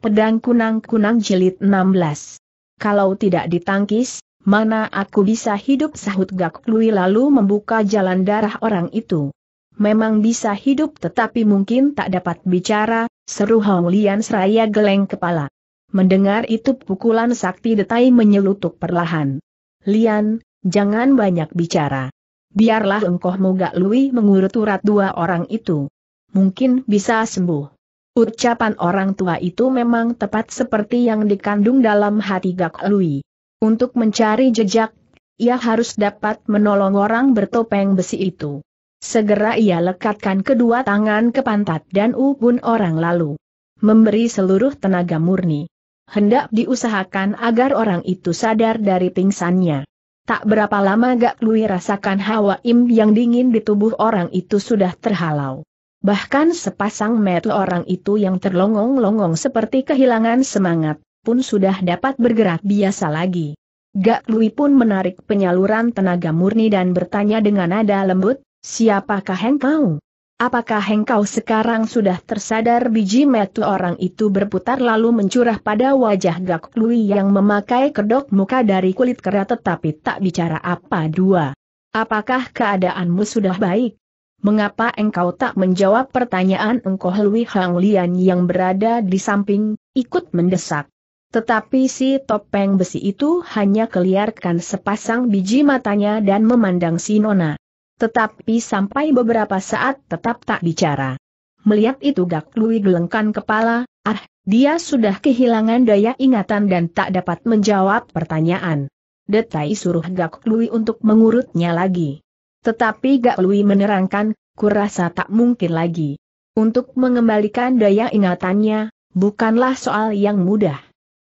Pedang kunang-kunang jilid 16. Kalau tidak ditangkis, mana aku bisa hidup sahut Gak Lui lalu membuka jalan darah orang itu. Memang bisa hidup tetapi mungkin tak dapat bicara, seru Hong Lian seraya geleng kepala. Mendengar itu pukulan sakti detai menyelutuk perlahan. Lian, jangan banyak bicara. Biarlah engkau Gak Lui mengurut urat dua orang itu. Mungkin bisa sembuh. Ucapan orang tua itu memang tepat seperti yang dikandung dalam hati Gak Lui. Untuk mencari jejak, ia harus dapat menolong orang bertopeng besi itu. Segera ia lekatkan kedua tangan ke pantat dan ubun orang lalu. Memberi seluruh tenaga murni. Hendak diusahakan agar orang itu sadar dari pingsannya. Tak berapa lama Gak Lui rasakan hawa im yang dingin di tubuh orang itu sudah terhalau. Bahkan sepasang metu orang itu yang terlongong-longong seperti kehilangan semangat, pun sudah dapat bergerak biasa lagi. Gak Lui pun menarik penyaluran tenaga murni dan bertanya dengan nada lembut, siapakah hengkau? Apakah hengkau sekarang sudah tersadar biji metu orang itu berputar lalu mencurah pada wajah Gak Lui yang memakai kedok muka dari kulit kera tetapi tak bicara apa dua. Apakah keadaanmu sudah baik? Mengapa engkau tak menjawab pertanyaan engkau Lui Hang Lian yang berada di samping, ikut mendesak. Tetapi si topeng besi itu hanya keliarkan sepasang biji matanya dan memandang si Nona. Tetapi sampai beberapa saat tetap tak bicara. Melihat itu Gak Lui gelengkan kepala, ah, dia sudah kehilangan daya ingatan dan tak dapat menjawab pertanyaan. Detai suruh Gak Lui untuk mengurutnya lagi. Tetapi Gak Lui menerangkan, kurasa tak mungkin lagi. Untuk mengembalikan daya ingatannya, bukanlah soal yang mudah.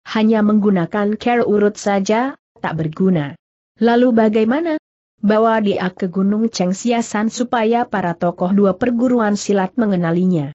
Hanya menggunakan care urut saja, tak berguna. Lalu bagaimana? Bawa dia ke Gunung cengsiasan supaya para tokoh dua perguruan silat mengenalinya.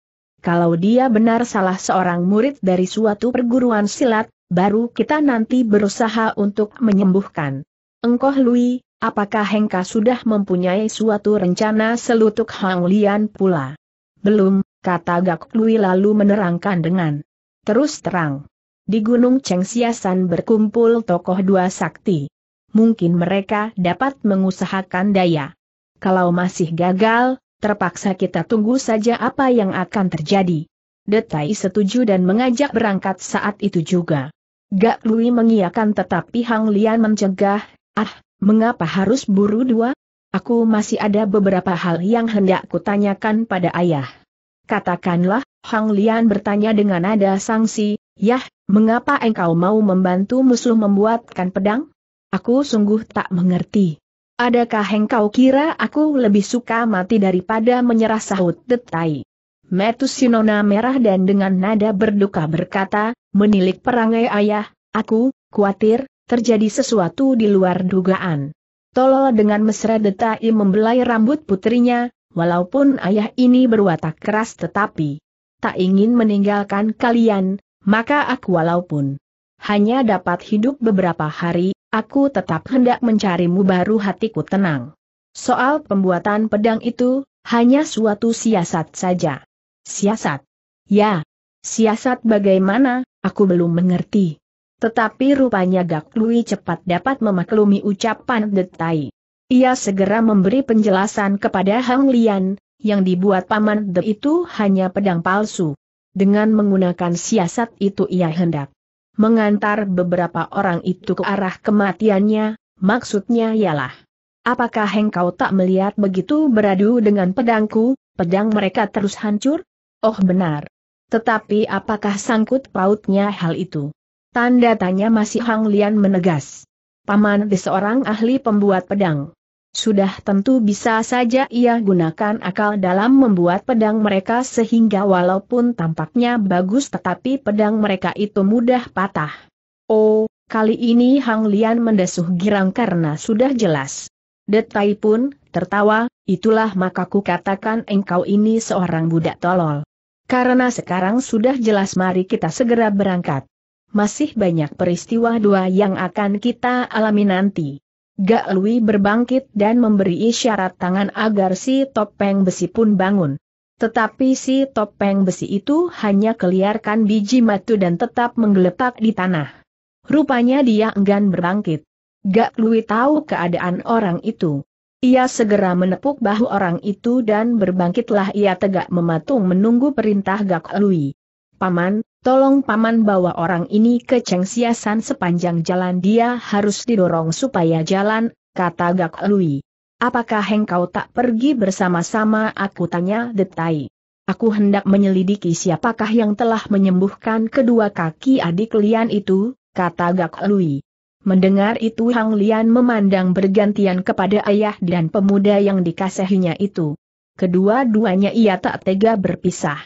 Kalau dia benar salah seorang murid dari suatu perguruan silat, baru kita nanti berusaha untuk menyembuhkan. Engkau, Lui, apakah Hengka sudah mempunyai suatu rencana selutuk Hang Lian pula? Belum, kata Gak Lui lalu menerangkan dengan terus terang. Di Gunung Cengsiasan berkumpul tokoh dua sakti. Mungkin mereka dapat mengusahakan daya. Kalau masih gagal, terpaksa kita tunggu saja apa yang akan terjadi. Detai setuju dan mengajak berangkat saat itu juga. Gak Lui mengiakan tetapi Hang Lian mencegah Ah, mengapa harus buru dua? Aku masih ada beberapa hal yang hendak kutanyakan pada ayah. Katakanlah, Hang Lian bertanya dengan nada sangsi, Yah, mengapa engkau mau membantu musuh membuatkan pedang? Aku sungguh tak mengerti. Adakah engkau kira aku lebih suka mati daripada menyerah sahut detai? Metus Sinona merah dan dengan nada berduka berkata, menilik perangai ayah, aku, khawatir, terjadi sesuatu di luar dugaan. Tolol dengan mesra detai membelai rambut putrinya, walaupun ayah ini berwatak keras tetapi tak ingin meninggalkan kalian, maka aku walaupun hanya dapat hidup beberapa hari, aku tetap hendak mencarimu baru hatiku tenang. Soal pembuatan pedang itu, hanya suatu siasat saja. Siasat? Ya. Siasat bagaimana, aku belum mengerti. Tetapi rupanya Gak Lui cepat dapat memaklumi ucapan Detai. Ia segera memberi penjelasan kepada Hang Lian, yang dibuat paman De itu hanya pedang palsu. Dengan menggunakan siasat itu ia hendak mengantar beberapa orang itu ke arah kematiannya, maksudnya ialah Apakah engkau tak melihat begitu beradu dengan pedangku, pedang mereka terus hancur? Oh benar. Tetapi apakah sangkut pautnya hal itu? Tanda tanya masih Hang Lian menegas. Paman di seorang ahli pembuat pedang. Sudah tentu bisa saja ia gunakan akal dalam membuat pedang mereka sehingga walaupun tampaknya bagus tetapi pedang mereka itu mudah patah. Oh, kali ini Hang Lian mendesuh girang karena sudah jelas. Detai pun, tertawa, itulah maka ku katakan engkau ini seorang budak tolol. Karena sekarang sudah jelas mari kita segera berangkat masih banyak peristiwa dua yang akan kita alami nanti. Gak Lui berbangkit dan memberi isyarat tangan agar si topeng besi pun bangun. Tetapi si topeng besi itu hanya keliarkan biji matu dan tetap menggeletak di tanah. Rupanya dia enggan berbangkit. Gak Lui tahu keadaan orang itu. Ia segera menepuk bahu orang itu dan berbangkitlah ia tegak mematung menunggu perintah Gak Lui. Paman, Tolong paman bawa orang ini ke Cengsiasan sepanjang jalan dia harus didorong supaya jalan, kata Gak Lui. Apakah engkau tak pergi bersama-sama aku tanya detai. Aku hendak menyelidiki siapakah yang telah menyembuhkan kedua kaki adik Lian itu, kata Gak Lui. Mendengar itu Hang Lian memandang bergantian kepada ayah dan pemuda yang dikasihinya itu. Kedua-duanya ia tak tega berpisah.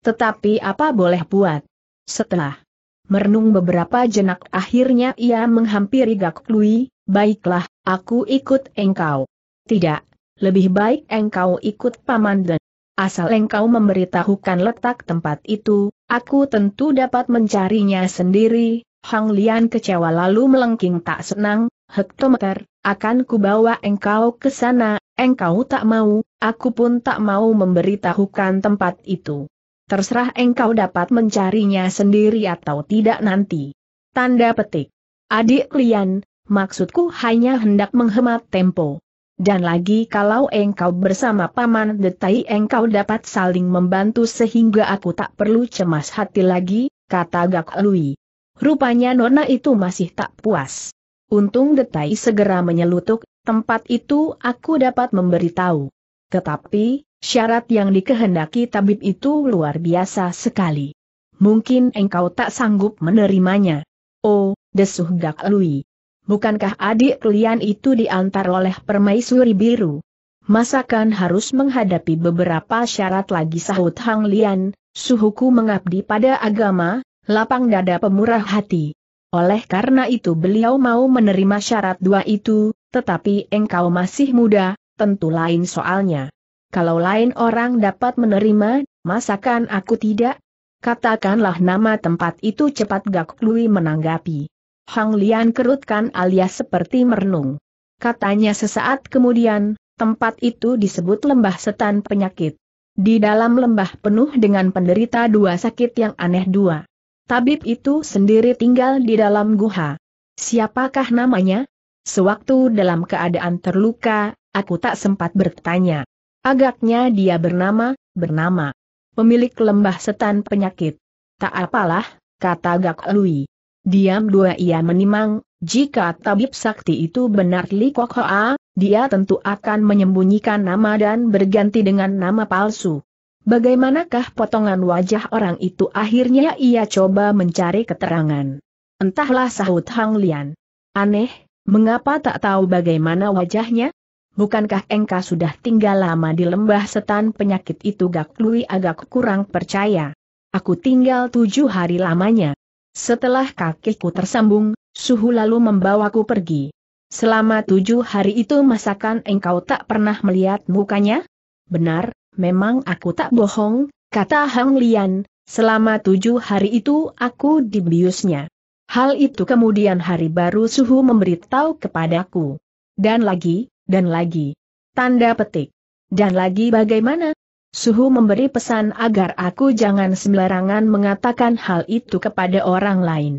Tetapi apa boleh buat? Setelah merenung beberapa jenak akhirnya ia menghampiri Gak Lui, baiklah, aku ikut engkau. Tidak, lebih baik engkau ikut Paman Den. Asal engkau memberitahukan letak tempat itu, aku tentu dapat mencarinya sendiri. Hang Lian kecewa lalu melengking tak senang, hektometer, akan kubawa engkau ke sana, engkau tak mau, aku pun tak mau memberitahukan tempat itu. Terserah engkau dapat mencarinya sendiri atau tidak nanti. Tanda petik. Adik Lian, maksudku hanya hendak menghemat tempo. Dan lagi kalau engkau bersama paman detai engkau dapat saling membantu sehingga aku tak perlu cemas hati lagi, kata Gak Lui. Rupanya nona itu masih tak puas. Untung detai segera menyelutuk, tempat itu aku dapat memberitahu. Tetapi, Syarat yang dikehendaki tabib itu luar biasa sekali. Mungkin engkau tak sanggup menerimanya. Oh, desuh Gak Lui. Bukankah adik kalian itu diantar oleh permaisuri biru? Masakan harus menghadapi beberapa syarat lagi sahut Hang Lian, suhuku mengabdi pada agama, lapang dada pemurah hati. Oleh karena itu beliau mau menerima syarat dua itu, tetapi engkau masih muda, tentu lain soalnya. Kalau lain orang dapat menerima, masakan aku tidak? Katakanlah nama tempat itu cepat Gak Lui menanggapi. Hang Lian kerutkan alias seperti merenung. Katanya sesaat kemudian, tempat itu disebut lembah setan penyakit. Di dalam lembah penuh dengan penderita dua sakit yang aneh dua. Tabib itu sendiri tinggal di dalam guha. Siapakah namanya? Sewaktu dalam keadaan terluka, aku tak sempat bertanya. Agaknya dia bernama, bernama. Pemilik lembah setan penyakit. Tak apalah, kata Gak Lui. Diam dua ia menimang, jika tabib sakti itu benar Li Kok Hoa, dia tentu akan menyembunyikan nama dan berganti dengan nama palsu. Bagaimanakah potongan wajah orang itu akhirnya ia coba mencari keterangan. Entahlah sahut Hang Lian. Aneh, mengapa tak tahu bagaimana wajahnya? bukankah engkau sudah tinggal lama di lembah setan penyakit itu Gak Lui agak kurang percaya. Aku tinggal tujuh hari lamanya. Setelah kakiku tersambung, suhu lalu membawaku pergi. Selama tujuh hari itu masakan engkau tak pernah melihat mukanya? Benar, memang aku tak bohong, kata Hang Lian, selama tujuh hari itu aku dibiusnya. Hal itu kemudian hari baru suhu memberitahu kepadaku. Dan lagi, dan lagi. Tanda petik. Dan lagi bagaimana? Suhu memberi pesan agar aku jangan sembarangan mengatakan hal itu kepada orang lain.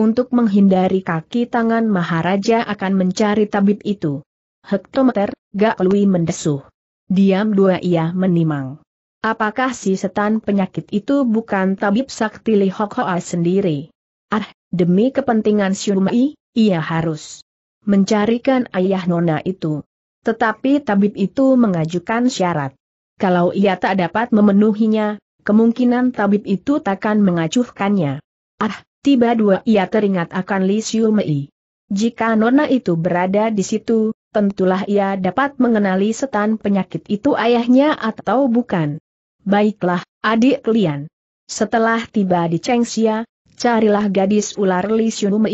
Untuk menghindari kaki tangan Maharaja akan mencari tabib itu. Hektometer, Gak Lui mendesuh. Diam dua ia menimang. Apakah si setan penyakit itu bukan tabib sakti Li sendiri? Ah, demi kepentingan Syumai, ia harus mencarikan ayah Nona itu. Tetapi tabib itu mengajukan syarat. Kalau ia tak dapat memenuhinya, kemungkinan tabib itu takkan mengacuhkannya. Ah, tiba dua ia teringat akan Li Xiu Mei. Jika Nona itu berada di situ, tentulah ia dapat mengenali setan penyakit itu ayahnya atau bukan. Baiklah, adik kalian. Setelah tiba di Xia, Carilah gadis ular Li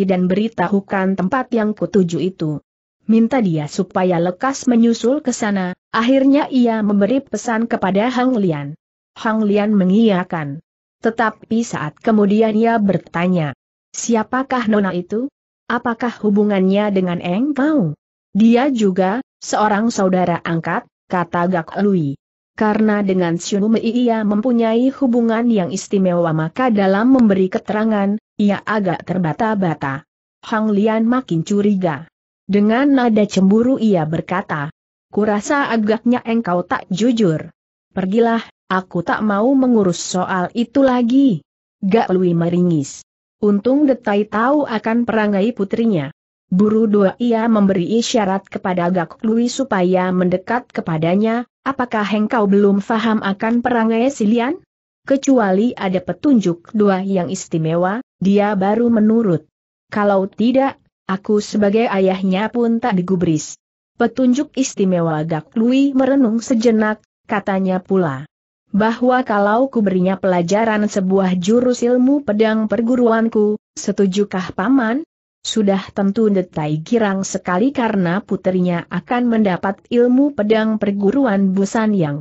dan beritahukan tempat yang kutuju itu. Minta dia supaya lekas menyusul ke sana, akhirnya ia memberi pesan kepada Hang Lian. Hang Lian mengiyakan. Tetapi saat kemudian ia bertanya, siapakah nona itu? Apakah hubungannya dengan Eng Kau? Dia juga, seorang saudara angkat, kata Gak Lui. Karena dengan Shunumei ia mempunyai hubungan yang istimewa maka dalam memberi keterangan, ia agak terbata-bata. Hang Lian makin curiga. Dengan nada cemburu ia berkata, Kurasa agaknya engkau tak jujur. Pergilah, aku tak mau mengurus soal itu lagi. Gak Lui meringis. Untung Detai tahu akan perangai putrinya. Buru dua ia memberi isyarat kepada Gak Lui supaya mendekat kepadanya, Apakah engkau belum faham akan perangai Silian? Kecuali ada petunjuk dua yang istimewa, dia baru menurut. Kalau tidak, aku sebagai ayahnya pun tak digubris. Petunjuk istimewa Gak Lui merenung sejenak, katanya pula. Bahwa kalau ku pelajaran sebuah jurus ilmu pedang perguruanku, setujukah paman? Sudah tentu detai girang sekali karena putrinya akan mendapat ilmu pedang perguruan Busan yang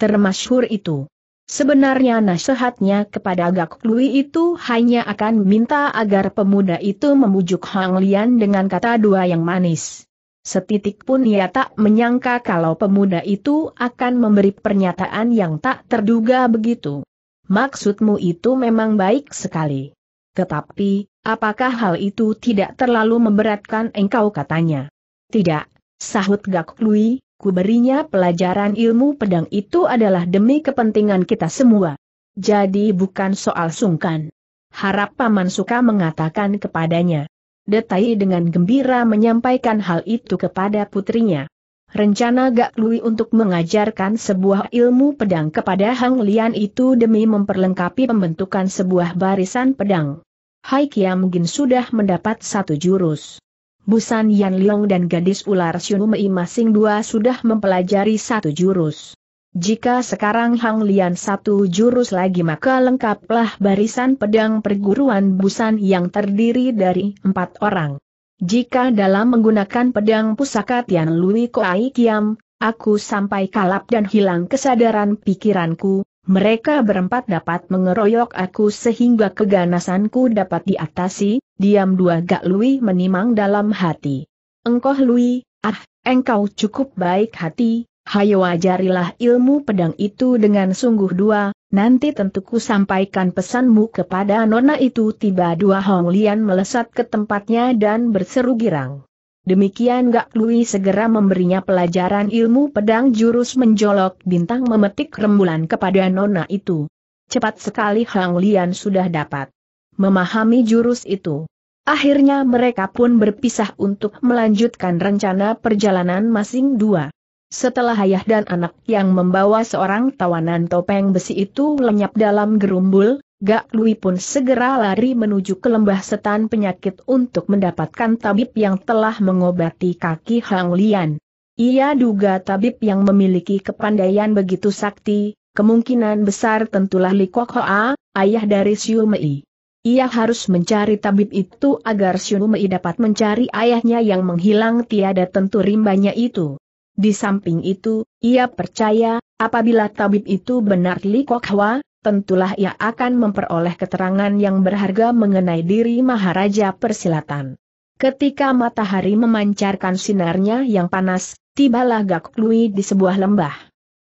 termasyhur itu. Sebenarnya nasihatnya kepada Gak Lui itu hanya akan minta agar pemuda itu memujuk Hang Lian dengan kata dua yang manis. Setitik pun ia tak menyangka kalau pemuda itu akan memberi pernyataan yang tak terduga begitu. Maksudmu itu memang baik sekali. Tetapi, Apakah hal itu tidak terlalu memberatkan engkau katanya? Tidak, sahut Gak Lui, kuberinya pelajaran ilmu pedang itu adalah demi kepentingan kita semua. Jadi bukan soal sungkan. Harap Paman suka mengatakan kepadanya. Detai dengan gembira menyampaikan hal itu kepada putrinya. Rencana Gak Lui untuk mengajarkan sebuah ilmu pedang kepada Hang Lian itu demi memperlengkapi pembentukan sebuah barisan pedang. Hai Kiam mungkin sudah mendapat satu jurus. Busan Yan Liong dan gadis ular Mei masing dua sudah mempelajari satu jurus. Jika sekarang Hang Lian satu jurus lagi maka lengkaplah barisan pedang perguruan Busan yang terdiri dari empat orang. Jika dalam menggunakan pedang pusaka Tian Lui Koai Kiam, aku sampai kalap dan hilang kesadaran pikiranku, mereka berempat dapat mengeroyok aku sehingga keganasanku dapat diatasi, diam dua Gak Lui menimang dalam hati. Engkau Lui, ah, engkau cukup baik hati, hayo ajarilah ilmu pedang itu dengan sungguh dua, nanti tentu ku sampaikan pesanmu kepada nona itu tiba dua Hong Lian melesat ke tempatnya dan berseru girang. Demikian Gak Lui segera memberinya pelajaran ilmu pedang jurus menjolok bintang memetik rembulan kepada nona itu. Cepat sekali Hang Lian sudah dapat memahami jurus itu. Akhirnya mereka pun berpisah untuk melanjutkan rencana perjalanan masing dua. Setelah ayah dan anak yang membawa seorang tawanan topeng besi itu lenyap dalam gerumbul, Gak Lui pun segera lari menuju ke lembah setan penyakit untuk mendapatkan tabib yang telah mengobati kaki Hang Lian. Ia duga tabib yang memiliki kepandaian begitu sakti, kemungkinan besar tentulah Li Kok Hoa, ayah dari Xiu Mei. Ia harus mencari tabib itu agar Xiu Mei dapat mencari ayahnya yang menghilang tiada tentu rimbanya itu. Di samping itu, ia percaya, apabila tabib itu benar Li Kok Hoa, tentulah ia akan memperoleh keterangan yang berharga mengenai diri Maharaja Persilatan. Ketika matahari memancarkan sinarnya yang panas, tibalah Gak di sebuah lembah.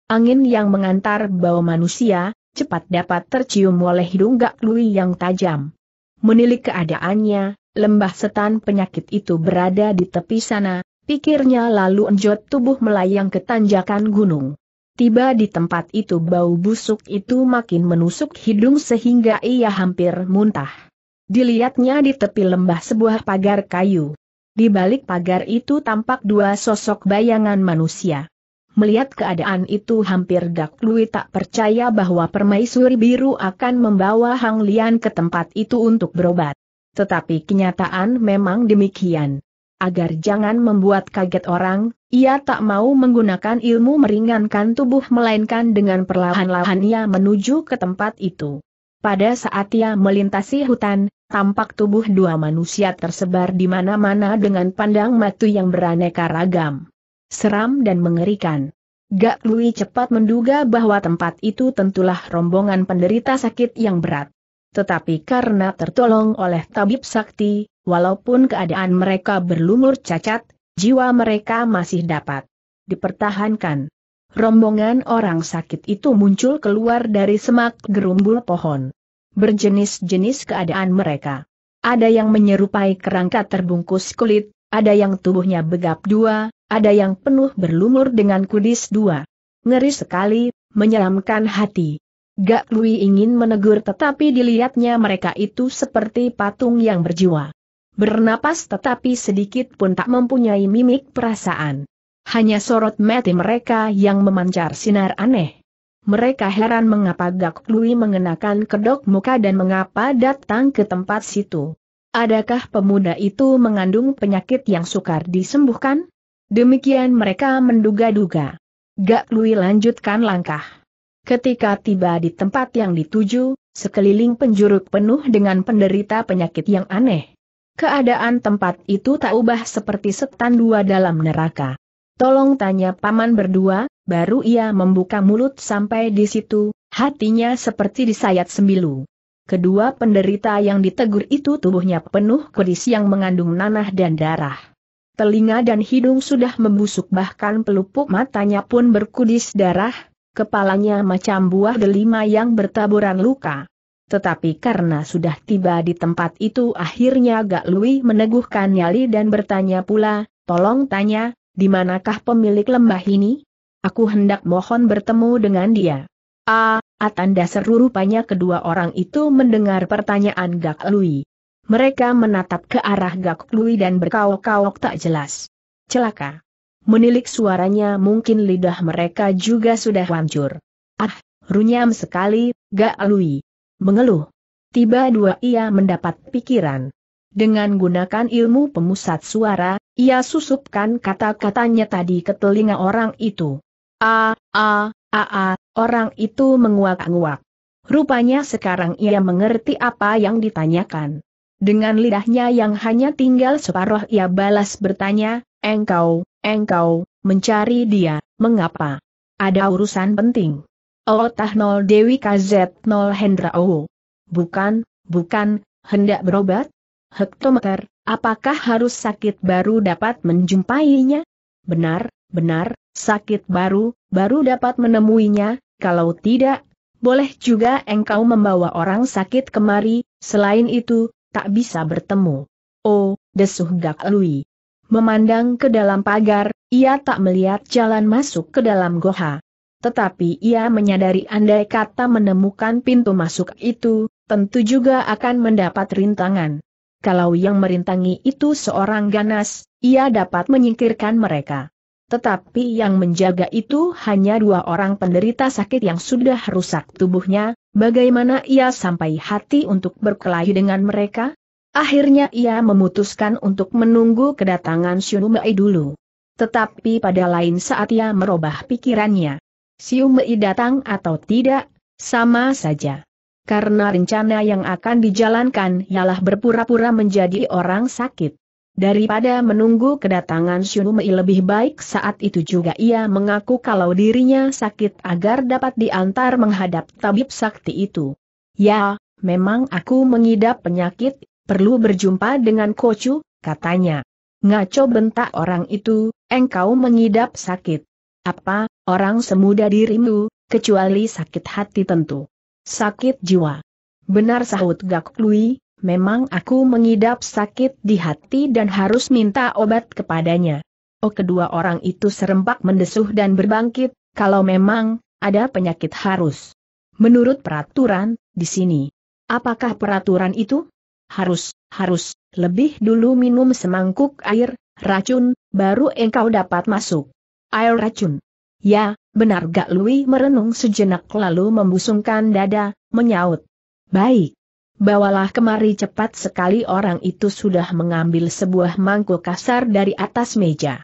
Angin yang mengantar bau manusia, cepat dapat tercium oleh hidung Gak yang tajam. Menilik keadaannya, lembah setan penyakit itu berada di tepi sana, pikirnya lalu enjot tubuh melayang ke tanjakan gunung. Tiba di tempat itu bau busuk itu makin menusuk hidung sehingga ia hampir muntah. Dilihatnya di tepi lembah sebuah pagar kayu. Di balik pagar itu tampak dua sosok bayangan manusia. Melihat keadaan itu hampir Dak Lui tak percaya bahwa permaisuri biru akan membawa Hang Lian ke tempat itu untuk berobat. Tetapi kenyataan memang demikian agar jangan membuat kaget orang, ia tak mau menggunakan ilmu meringankan tubuh melainkan dengan perlahan-lahan ia menuju ke tempat itu. Pada saat ia melintasi hutan, tampak tubuh dua manusia tersebar di mana-mana dengan pandang matu yang beraneka ragam. Seram dan mengerikan. Gak Lui cepat menduga bahwa tempat itu tentulah rombongan penderita sakit yang berat. Tetapi karena tertolong oleh tabib sakti, Walaupun keadaan mereka berlumur cacat, jiwa mereka masih dapat dipertahankan. Rombongan orang sakit itu muncul keluar dari semak gerumbul pohon. Berjenis-jenis keadaan mereka. Ada yang menyerupai kerangka terbungkus kulit, ada yang tubuhnya begap dua, ada yang penuh berlumur dengan kudis dua. Ngeri sekali, menyeramkan hati. Gak Lui ingin menegur tetapi dilihatnya mereka itu seperti patung yang berjiwa bernapas tetapi sedikit pun tak mempunyai mimik perasaan. Hanya sorot mati mereka yang memancar sinar aneh. Mereka heran mengapa Gak Lui mengenakan kedok muka dan mengapa datang ke tempat situ. Adakah pemuda itu mengandung penyakit yang sukar disembuhkan? Demikian mereka menduga-duga. Gak Lui lanjutkan langkah. Ketika tiba di tempat yang dituju, sekeliling penjuru penuh dengan penderita penyakit yang aneh. Keadaan tempat itu tak ubah seperti setan dua dalam neraka. Tolong tanya paman berdua, baru ia membuka mulut sampai di situ, hatinya seperti disayat sembilu. Kedua penderita yang ditegur itu tubuhnya penuh kudis yang mengandung nanah dan darah. Telinga dan hidung sudah membusuk bahkan pelupuk matanya pun berkudis darah, kepalanya macam buah delima yang bertaburan luka. Tetapi karena sudah tiba di tempat itu akhirnya Gak Lui meneguhkan nyali dan bertanya pula, tolong tanya, di manakah pemilik lembah ini? Aku hendak mohon bertemu dengan dia. Ah, atanda seru rupanya kedua orang itu mendengar pertanyaan Gak Lui. Mereka menatap ke arah Gak Lui dan berkaok-kaok tak jelas. Celaka. Menilik suaranya mungkin lidah mereka juga sudah hancur. Ah, runyam sekali, Gak Lui mengeluh. Tiba dua ia mendapat pikiran. Dengan gunakan ilmu pemusat suara, ia susupkan kata-katanya tadi ke telinga orang itu. A, a, a, a, orang itu menguak-nguak. Rupanya sekarang ia mengerti apa yang ditanyakan. Dengan lidahnya yang hanya tinggal separuh ia balas bertanya, engkau, engkau, mencari dia, mengapa? Ada urusan penting. Otah nol Dewi KZ nol Hendra O. Bukan, bukan, hendak berobat? Hektometer, apakah harus sakit baru dapat menjumpainya? Benar, benar, sakit baru, baru dapat menemuinya, kalau tidak, boleh juga engkau membawa orang sakit kemari, selain itu, tak bisa bertemu. Oh, desuh Gak Lui. Memandang ke dalam pagar, ia tak melihat jalan masuk ke dalam goha tetapi ia menyadari andai kata menemukan pintu masuk itu, tentu juga akan mendapat rintangan. Kalau yang merintangi itu seorang ganas, ia dapat menyingkirkan mereka. Tetapi yang menjaga itu hanya dua orang penderita sakit yang sudah rusak tubuhnya, bagaimana ia sampai hati untuk berkelahi dengan mereka? Akhirnya ia memutuskan untuk menunggu kedatangan Shunumai dulu. Tetapi pada lain saat ia merubah pikirannya. Siu Mei datang atau tidak, sama saja. Karena rencana yang akan dijalankan ialah berpura-pura menjadi orang sakit. Daripada menunggu kedatangan Siu Mei lebih baik saat itu juga ia mengaku kalau dirinya sakit agar dapat diantar menghadap tabib sakti itu. Ya, memang aku mengidap penyakit, perlu berjumpa dengan Kocu, katanya. Ngaco bentak orang itu, engkau mengidap sakit. Apa, Orang semuda dirimu, kecuali sakit hati tentu. Sakit jiwa. Benar sahut Gak Lui, memang aku mengidap sakit di hati dan harus minta obat kepadanya. Oh kedua orang itu serempak mendesuh dan berbangkit, kalau memang, ada penyakit harus. Menurut peraturan, di sini. Apakah peraturan itu? Harus, harus, lebih dulu minum semangkuk air, racun, baru engkau dapat masuk. Air racun. Ya, benar gak Lui merenung sejenak lalu membusungkan dada, menyaut. Baik. Bawalah kemari cepat sekali orang itu sudah mengambil sebuah mangkuk kasar dari atas meja.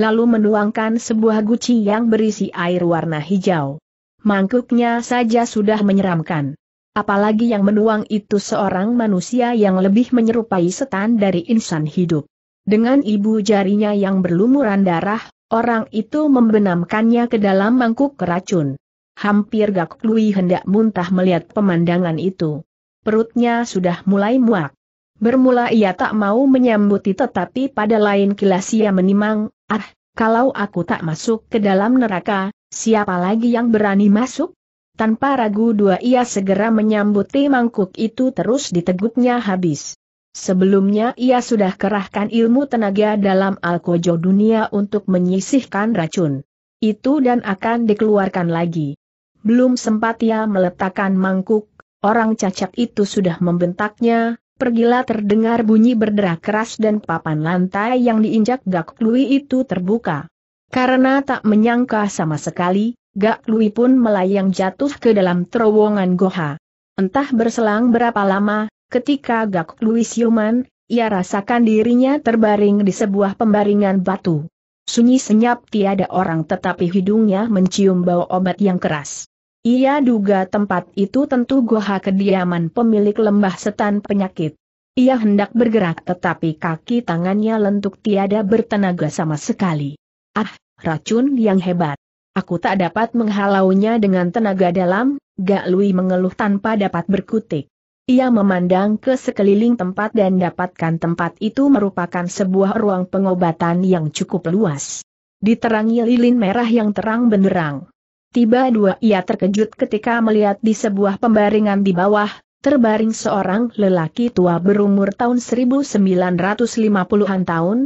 Lalu menuangkan sebuah guci yang berisi air warna hijau. Mangkuknya saja sudah menyeramkan. Apalagi yang menuang itu seorang manusia yang lebih menyerupai setan dari insan hidup. Dengan ibu jarinya yang berlumuran darah, Orang itu membenamkannya ke dalam mangkuk keracun. Hampir Gak Lui hendak muntah melihat pemandangan itu. Perutnya sudah mulai muak. Bermula ia tak mau menyambuti tetapi pada lain kilas ia menimang, ah, kalau aku tak masuk ke dalam neraka, siapa lagi yang berani masuk? Tanpa ragu dua ia segera menyambuti mangkuk itu terus diteguknya habis. Sebelumnya ia sudah kerahkan ilmu tenaga dalam Alkojo dunia untuk menyisihkan racun. Itu dan akan dikeluarkan lagi. Belum sempat ia meletakkan mangkuk, orang cacat itu sudah membentaknya, Pergilah terdengar bunyi berderak keras dan papan lantai yang diinjak Gak Lui itu terbuka. Karena tak menyangka sama sekali, Gak Lui pun melayang jatuh ke dalam terowongan Goha. Entah berselang berapa lama, Ketika Gak Louis Yuman, ia rasakan dirinya terbaring di sebuah pembaringan batu. Sunyi senyap tiada orang tetapi hidungnya mencium bau obat yang keras. Ia duga tempat itu tentu goha kediaman pemilik lembah setan penyakit. Ia hendak bergerak tetapi kaki tangannya lentuk tiada bertenaga sama sekali. Ah, racun yang hebat. Aku tak dapat menghalaunya dengan tenaga dalam, Gak Lui mengeluh tanpa dapat berkutik. Ia memandang ke sekeliling tempat dan dapatkan tempat itu merupakan sebuah ruang pengobatan yang cukup luas. Diterangi lilin merah yang terang benderang. Tiba dua ia terkejut ketika melihat di sebuah pembaringan di bawah, terbaring seorang lelaki tua berumur tahun 1950-an tahun.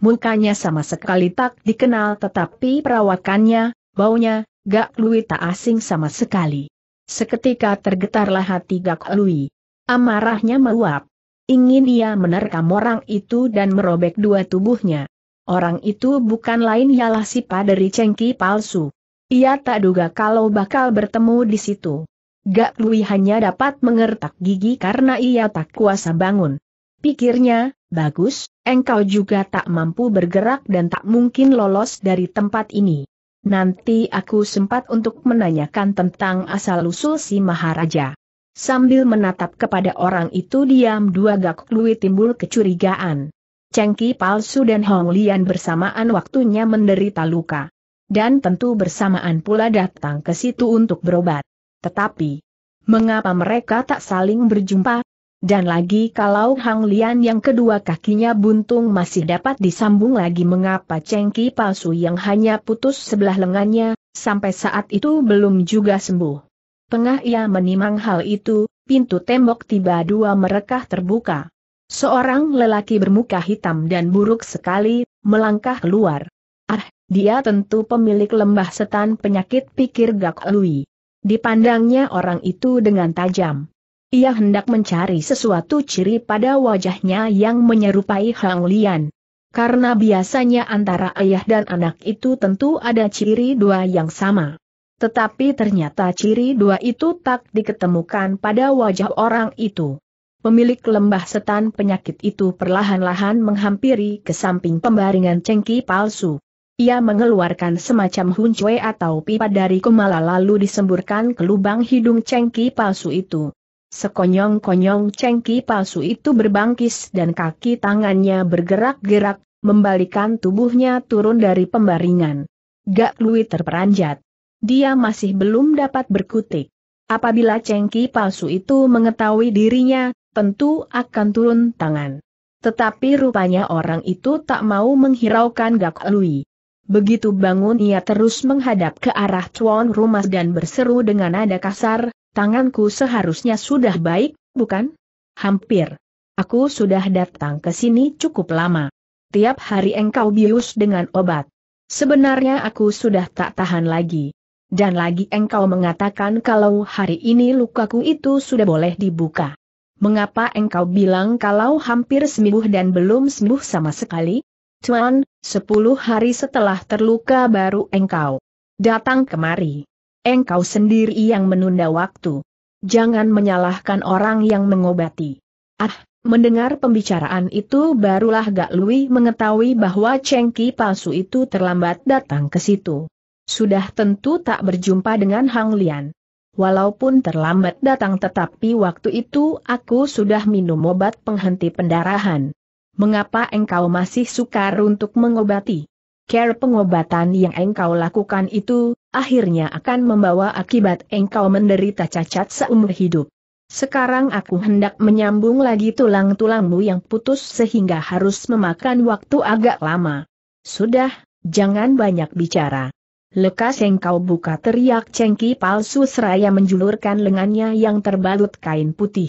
Mukanya sama sekali tak dikenal tetapi perawakannya, baunya, Gak Lui tak asing sama sekali. Seketika tergetarlah hati Gak Lui. Amarahnya meluap. Ingin ia menerkam orang itu dan merobek dua tubuhnya. Orang itu bukan lain ialah si paderi cengki palsu. Ia tak duga kalau bakal bertemu di situ. Gak Lui hanya dapat mengertak gigi karena ia tak kuasa bangun. Pikirnya, bagus, engkau juga tak mampu bergerak dan tak mungkin lolos dari tempat ini. Nanti aku sempat untuk menanyakan tentang asal-usul si Maharaja. Sambil menatap kepada orang itu diam dua gak Lui timbul kecurigaan. Cengki palsu dan Hong Lian bersamaan waktunya menderita luka. Dan tentu bersamaan pula datang ke situ untuk berobat. Tetapi, mengapa mereka tak saling berjumpa? Dan lagi kalau Hang Lian yang kedua kakinya buntung masih dapat disambung lagi mengapa cengki palsu yang hanya putus sebelah lengannya, sampai saat itu belum juga sembuh. Tengah ia menimang hal itu, pintu tembok tiba dua merekah terbuka. Seorang lelaki bermuka hitam dan buruk sekali, melangkah keluar. Ah, dia tentu pemilik lembah setan penyakit pikir Gak Lui. Dipandangnya orang itu dengan tajam. Ia hendak mencari sesuatu ciri pada wajahnya yang menyerupai Hang Lian. Karena biasanya antara ayah dan anak itu tentu ada ciri dua yang sama. Tetapi ternyata ciri dua itu tak diketemukan pada wajah orang itu. Pemilik lembah setan penyakit itu perlahan-lahan menghampiri ke samping pembaringan cengki palsu. Ia mengeluarkan semacam huncue atau pipa dari kemala lalu disemburkan ke lubang hidung cengki palsu itu. Sekonyong-konyong cengki palsu itu berbangkis dan kaki tangannya bergerak-gerak, membalikan tubuhnya turun dari pembaringan. Gak Lui terperanjat dia masih belum dapat berkutik. Apabila cengki palsu itu mengetahui dirinya, tentu akan turun tangan. Tetapi rupanya orang itu tak mau menghiraukan Gak Lui. Begitu bangun ia terus menghadap ke arah tuan rumah dan berseru dengan nada kasar, tanganku seharusnya sudah baik, bukan? Hampir. Aku sudah datang ke sini cukup lama. Tiap hari engkau bius dengan obat. Sebenarnya aku sudah tak tahan lagi. Dan lagi engkau mengatakan kalau hari ini lukaku itu sudah boleh dibuka. Mengapa engkau bilang kalau hampir sembuh dan belum sembuh sama sekali? Tuan, sepuluh hari setelah terluka baru engkau datang kemari. Engkau sendiri yang menunda waktu. Jangan menyalahkan orang yang mengobati. Ah, mendengar pembicaraan itu barulah Gak Lui mengetahui bahwa cengki palsu itu terlambat datang ke situ. Sudah tentu tak berjumpa dengan Hang Lian. Walaupun terlambat datang tetapi waktu itu aku sudah minum obat penghenti pendarahan. Mengapa engkau masih sukar untuk mengobati? Care pengobatan yang engkau lakukan itu, akhirnya akan membawa akibat engkau menderita cacat seumur hidup. Sekarang aku hendak menyambung lagi tulang-tulangmu yang putus sehingga harus memakan waktu agak lama. Sudah, jangan banyak bicara. Lekas engkau buka teriak cengki palsu seraya menjulurkan lengannya yang terbalut kain putih.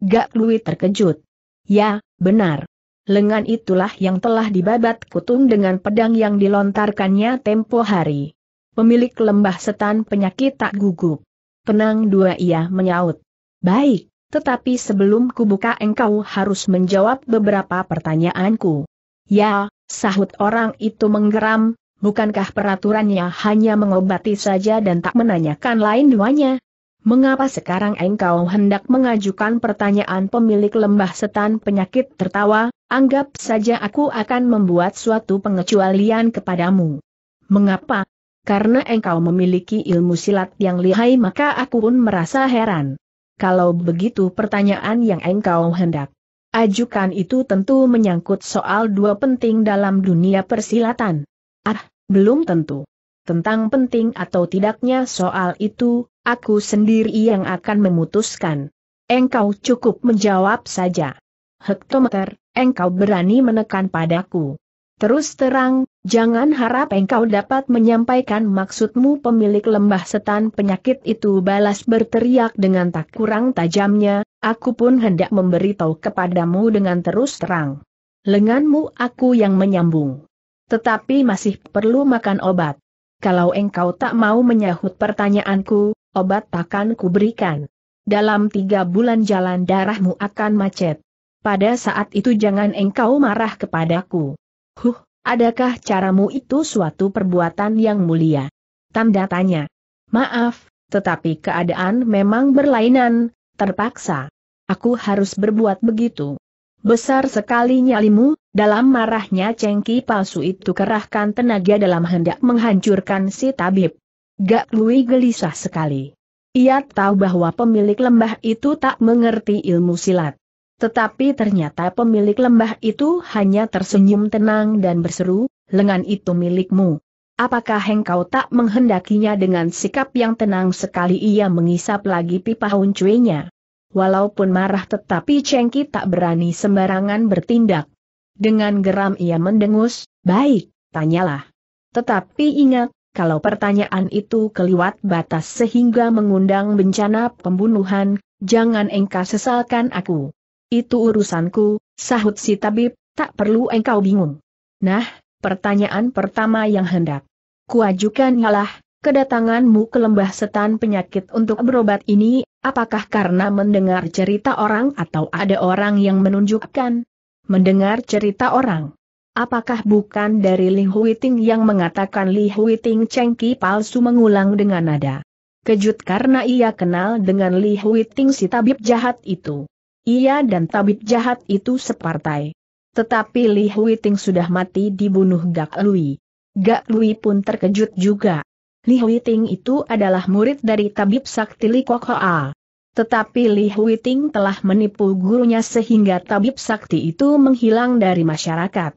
Gak Lui terkejut. Ya, benar. Lengan itulah yang telah dibabat kutung dengan pedang yang dilontarkannya tempo hari. Pemilik lembah setan penyakit tak gugup. Tenang dua ia menyaut. Baik, tetapi sebelum kubuka engkau harus menjawab beberapa pertanyaanku. Ya, sahut orang itu menggeram, Bukankah peraturannya hanya mengobati saja dan tak menanyakan lain duanya? Mengapa sekarang engkau hendak mengajukan pertanyaan pemilik lembah setan penyakit tertawa, anggap saja aku akan membuat suatu pengecualian kepadamu. Mengapa? Karena engkau memiliki ilmu silat yang lihai maka aku pun merasa heran. Kalau begitu pertanyaan yang engkau hendak ajukan itu tentu menyangkut soal dua penting dalam dunia persilatan. Ah, belum tentu. Tentang penting atau tidaknya soal itu, aku sendiri yang akan memutuskan. Engkau cukup menjawab saja. Hektometer, engkau berani menekan padaku. Terus terang, jangan harap engkau dapat menyampaikan maksudmu pemilik lembah setan penyakit itu balas berteriak dengan tak kurang tajamnya, aku pun hendak memberitahu kepadamu dengan terus terang. Lenganmu aku yang menyambung. Tetapi masih perlu makan obat. Kalau engkau tak mau menyahut pertanyaanku, obat takkan kuberikan. Dalam tiga bulan jalan darahmu akan macet. Pada saat itu jangan engkau marah kepadaku. Huh, adakah caramu itu suatu perbuatan yang mulia? Tanda tanya. Maaf, tetapi keadaan memang berlainan, terpaksa. Aku harus berbuat begitu. Besar sekali nyalimu, dalam marahnya cengki palsu itu kerahkan tenaga dalam hendak menghancurkan si tabib. Gak Lui gelisah sekali. Ia tahu bahwa pemilik lembah itu tak mengerti ilmu silat. Tetapi ternyata pemilik lembah itu hanya tersenyum tenang dan berseru, lengan itu milikmu. Apakah engkau tak menghendakinya dengan sikap yang tenang sekali ia mengisap lagi pipa huncuinya? Walaupun marah tetapi Cengki tak berani sembarangan bertindak. Dengan geram ia mendengus, baik, tanyalah. Tetapi ingat, kalau pertanyaan itu keliwat batas sehingga mengundang bencana pembunuhan, jangan engkau sesalkan aku. Itu urusanku, sahut si tabib, tak perlu engkau bingung. Nah, pertanyaan pertama yang hendak kuajukan ialah, Kedatanganmu ke lembah setan penyakit untuk berobat ini, apakah karena mendengar cerita orang atau ada orang yang menunjukkan? Mendengar cerita orang. Apakah bukan dari Li Huiting yang mengatakan Li Huiting cengki palsu mengulang dengan nada? Kejut karena ia kenal dengan Li Huiting si tabib jahat itu. Ia dan tabib jahat itu separtai. Tetapi Li Huiting sudah mati dibunuh Gak Lui. Gak Lui pun terkejut juga. Li Huiting itu adalah murid dari tabib sakti Li Kok Hoa. Tetapi Li Huiting telah menipu gurunya sehingga tabib sakti itu menghilang dari masyarakat.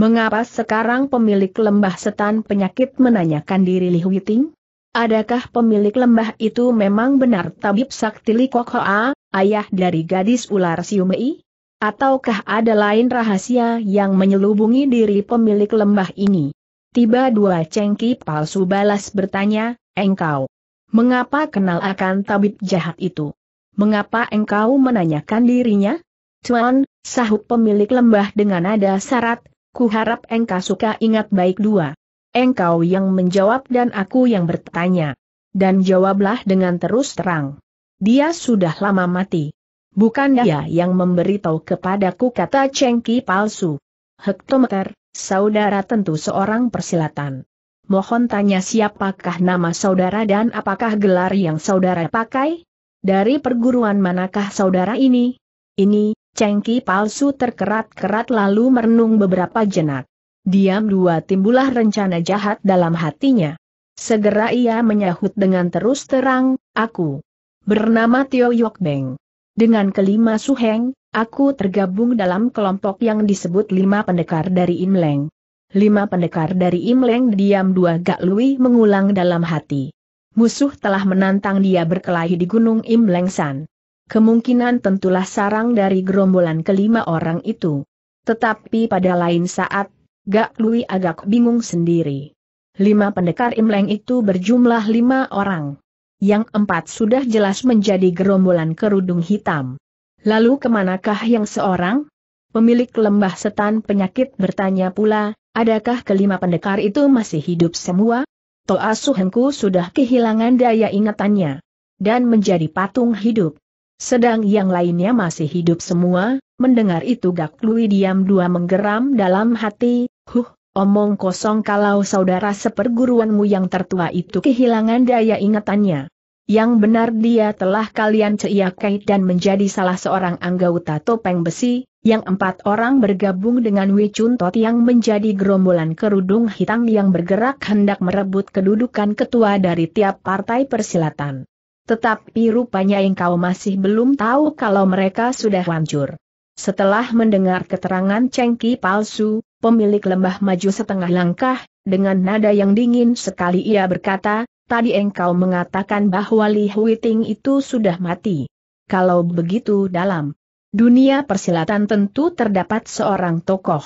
Mengapa sekarang pemilik lembah setan penyakit menanyakan diri Li Huiting? Adakah pemilik lembah itu memang benar tabib sakti Li Kok Hoa, ayah dari gadis ular Siumei? Ataukah ada lain rahasia yang menyelubungi diri pemilik lembah ini? tiba dua cengki palsu balas bertanya, engkau, mengapa kenal akan tabib jahat itu? Mengapa engkau menanyakan dirinya? Tuan, sahut pemilik lembah dengan nada syarat, kuharap engkau suka ingat baik dua. Engkau yang menjawab dan aku yang bertanya. Dan jawablah dengan terus terang. Dia sudah lama mati. Bukan dia yang memberitahu kepadaku kata cengki palsu. Hektometer, Saudara tentu seorang persilatan. Mohon tanya siapakah nama saudara dan apakah gelar yang saudara pakai? Dari perguruan manakah saudara ini? Ini, cengki palsu terkerat-kerat lalu merenung beberapa jenak. Diam dua timbulah rencana jahat dalam hatinya. Segera ia menyahut dengan terus terang, aku. Bernama Tio Beng. Dengan kelima suheng, aku tergabung dalam kelompok yang disebut lima pendekar dari Imleng. Lima pendekar dari Imleng diam dua gak lui mengulang dalam hati. Musuh telah menantang dia berkelahi di Gunung Imleng San. Kemungkinan tentulah sarang dari gerombolan kelima orang itu. Tetapi pada lain saat, Gak Lui agak bingung sendiri. Lima pendekar Imleng itu berjumlah lima orang yang empat sudah jelas menjadi gerombolan kerudung hitam. Lalu kemanakah yang seorang? Pemilik lembah setan penyakit bertanya pula, adakah kelima pendekar itu masih hidup semua? Toa Suhengku sudah kehilangan daya ingatannya dan menjadi patung hidup. Sedang yang lainnya masih hidup semua, mendengar itu Gak Lui diam dua menggeram dalam hati, huh, Omong kosong kalau saudara seperguruanmu yang tertua itu kehilangan daya ingatannya. Yang benar dia telah kalian ceiakai dan menjadi salah seorang anggota topeng besi, yang empat orang bergabung dengan Wicuntot yang menjadi gerombolan kerudung hitam yang bergerak hendak merebut kedudukan ketua dari tiap partai persilatan. Tetapi rupanya engkau masih belum tahu kalau mereka sudah hancur. Setelah mendengar keterangan cengki palsu, pemilik lembah maju setengah langkah, dengan nada yang dingin sekali ia berkata, tadi engkau mengatakan bahwa Li Huiting itu sudah mati. Kalau begitu dalam dunia persilatan tentu terdapat seorang tokoh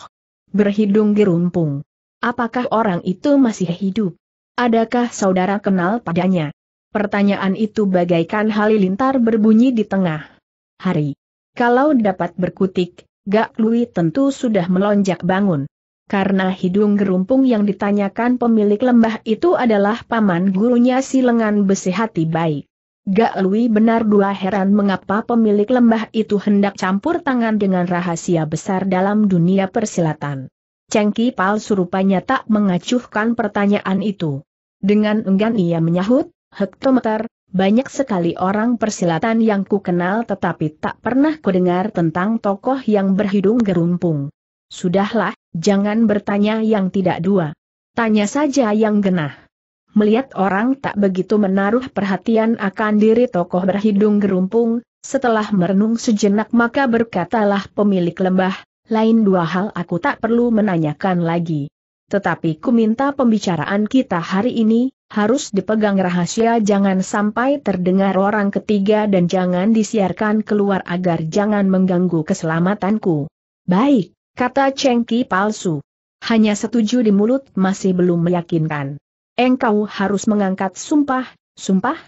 berhidung gerumpung. Apakah orang itu masih hidup? Adakah saudara kenal padanya? Pertanyaan itu bagaikan halilintar berbunyi di tengah hari. Kalau dapat berkutik, Gak Lui tentu sudah melonjak bangun. Karena hidung gerumpung yang ditanyakan pemilik lembah itu adalah paman gurunya si lengan besi hati baik. Gak Lui benar dua heran mengapa pemilik lembah itu hendak campur tangan dengan rahasia besar dalam dunia persilatan. Cengki palsu rupanya tak mengacuhkan pertanyaan itu. Dengan enggan ia menyahut, hektometer, banyak sekali orang persilatan yang kukenal, tetapi tak pernah kudengar tentang tokoh yang berhidung gerumpung. Sudahlah, jangan bertanya yang tidak dua. Tanya saja yang genah. Melihat orang tak begitu menaruh perhatian akan diri tokoh berhidung gerumpung, setelah merenung sejenak maka berkatalah pemilik lembah, lain dua hal aku tak perlu menanyakan lagi. Tetapi ku minta pembicaraan kita hari ini, harus dipegang rahasia jangan sampai terdengar orang ketiga dan jangan disiarkan keluar agar jangan mengganggu keselamatanku. Baik, kata Cengki palsu. Hanya setuju di mulut masih belum meyakinkan. Engkau harus mengangkat sumpah, sumpah?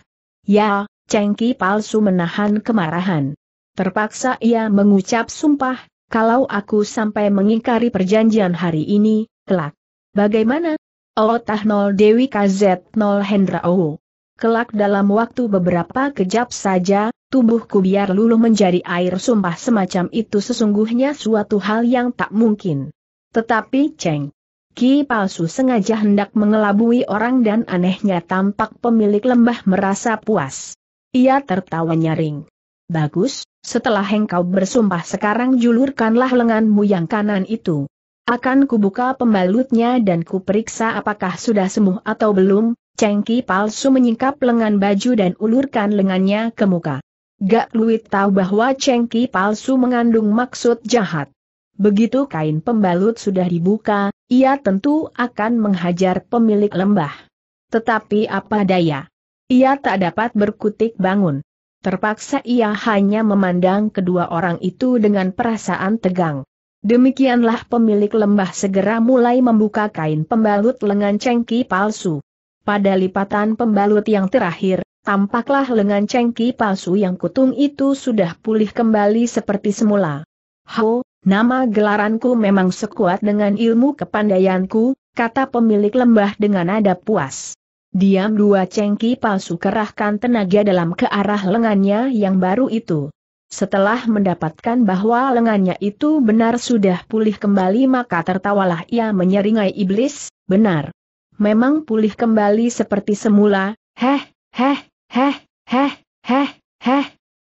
Ya, Cengki palsu menahan kemarahan. Terpaksa ia mengucap sumpah, kalau aku sampai mengingkari perjanjian hari ini, kelak. Bagaimana? Ootah nol Dewi KZ nol Hendra O. Kelak dalam waktu beberapa kejap saja, tubuhku biar luluh menjadi air sumpah semacam itu sesungguhnya suatu hal yang tak mungkin. Tetapi Cheng Ki palsu sengaja hendak mengelabui orang dan anehnya tampak pemilik lembah merasa puas. Ia tertawa nyaring. Bagus, setelah engkau bersumpah sekarang julurkanlah lenganmu yang kanan itu. Akan kubuka pembalutnya dan kuperiksa apakah sudah sembuh atau belum, cengki palsu menyingkap lengan baju dan ulurkan lengannya ke muka. Gak Luit tahu bahwa cengki palsu mengandung maksud jahat. Begitu kain pembalut sudah dibuka, ia tentu akan menghajar pemilik lembah. Tetapi apa daya? Ia tak dapat berkutik bangun. Terpaksa ia hanya memandang kedua orang itu dengan perasaan tegang. Demikianlah pemilik lembah segera mulai membuka kain pembalut lengan cengki palsu. Pada lipatan pembalut yang terakhir, tampaklah lengan cengki palsu yang kutung itu sudah pulih kembali seperti semula. Ho, nama gelaranku memang sekuat dengan ilmu kepandaianku, kata pemilik lembah dengan nada puas. Diam dua cengki palsu kerahkan tenaga dalam ke arah lengannya yang baru itu. Setelah mendapatkan bahwa lengannya itu benar sudah pulih kembali maka tertawalah ia menyeringai iblis, benar. Memang pulih kembali seperti semula, heh, heh, heh, heh, heh, heh.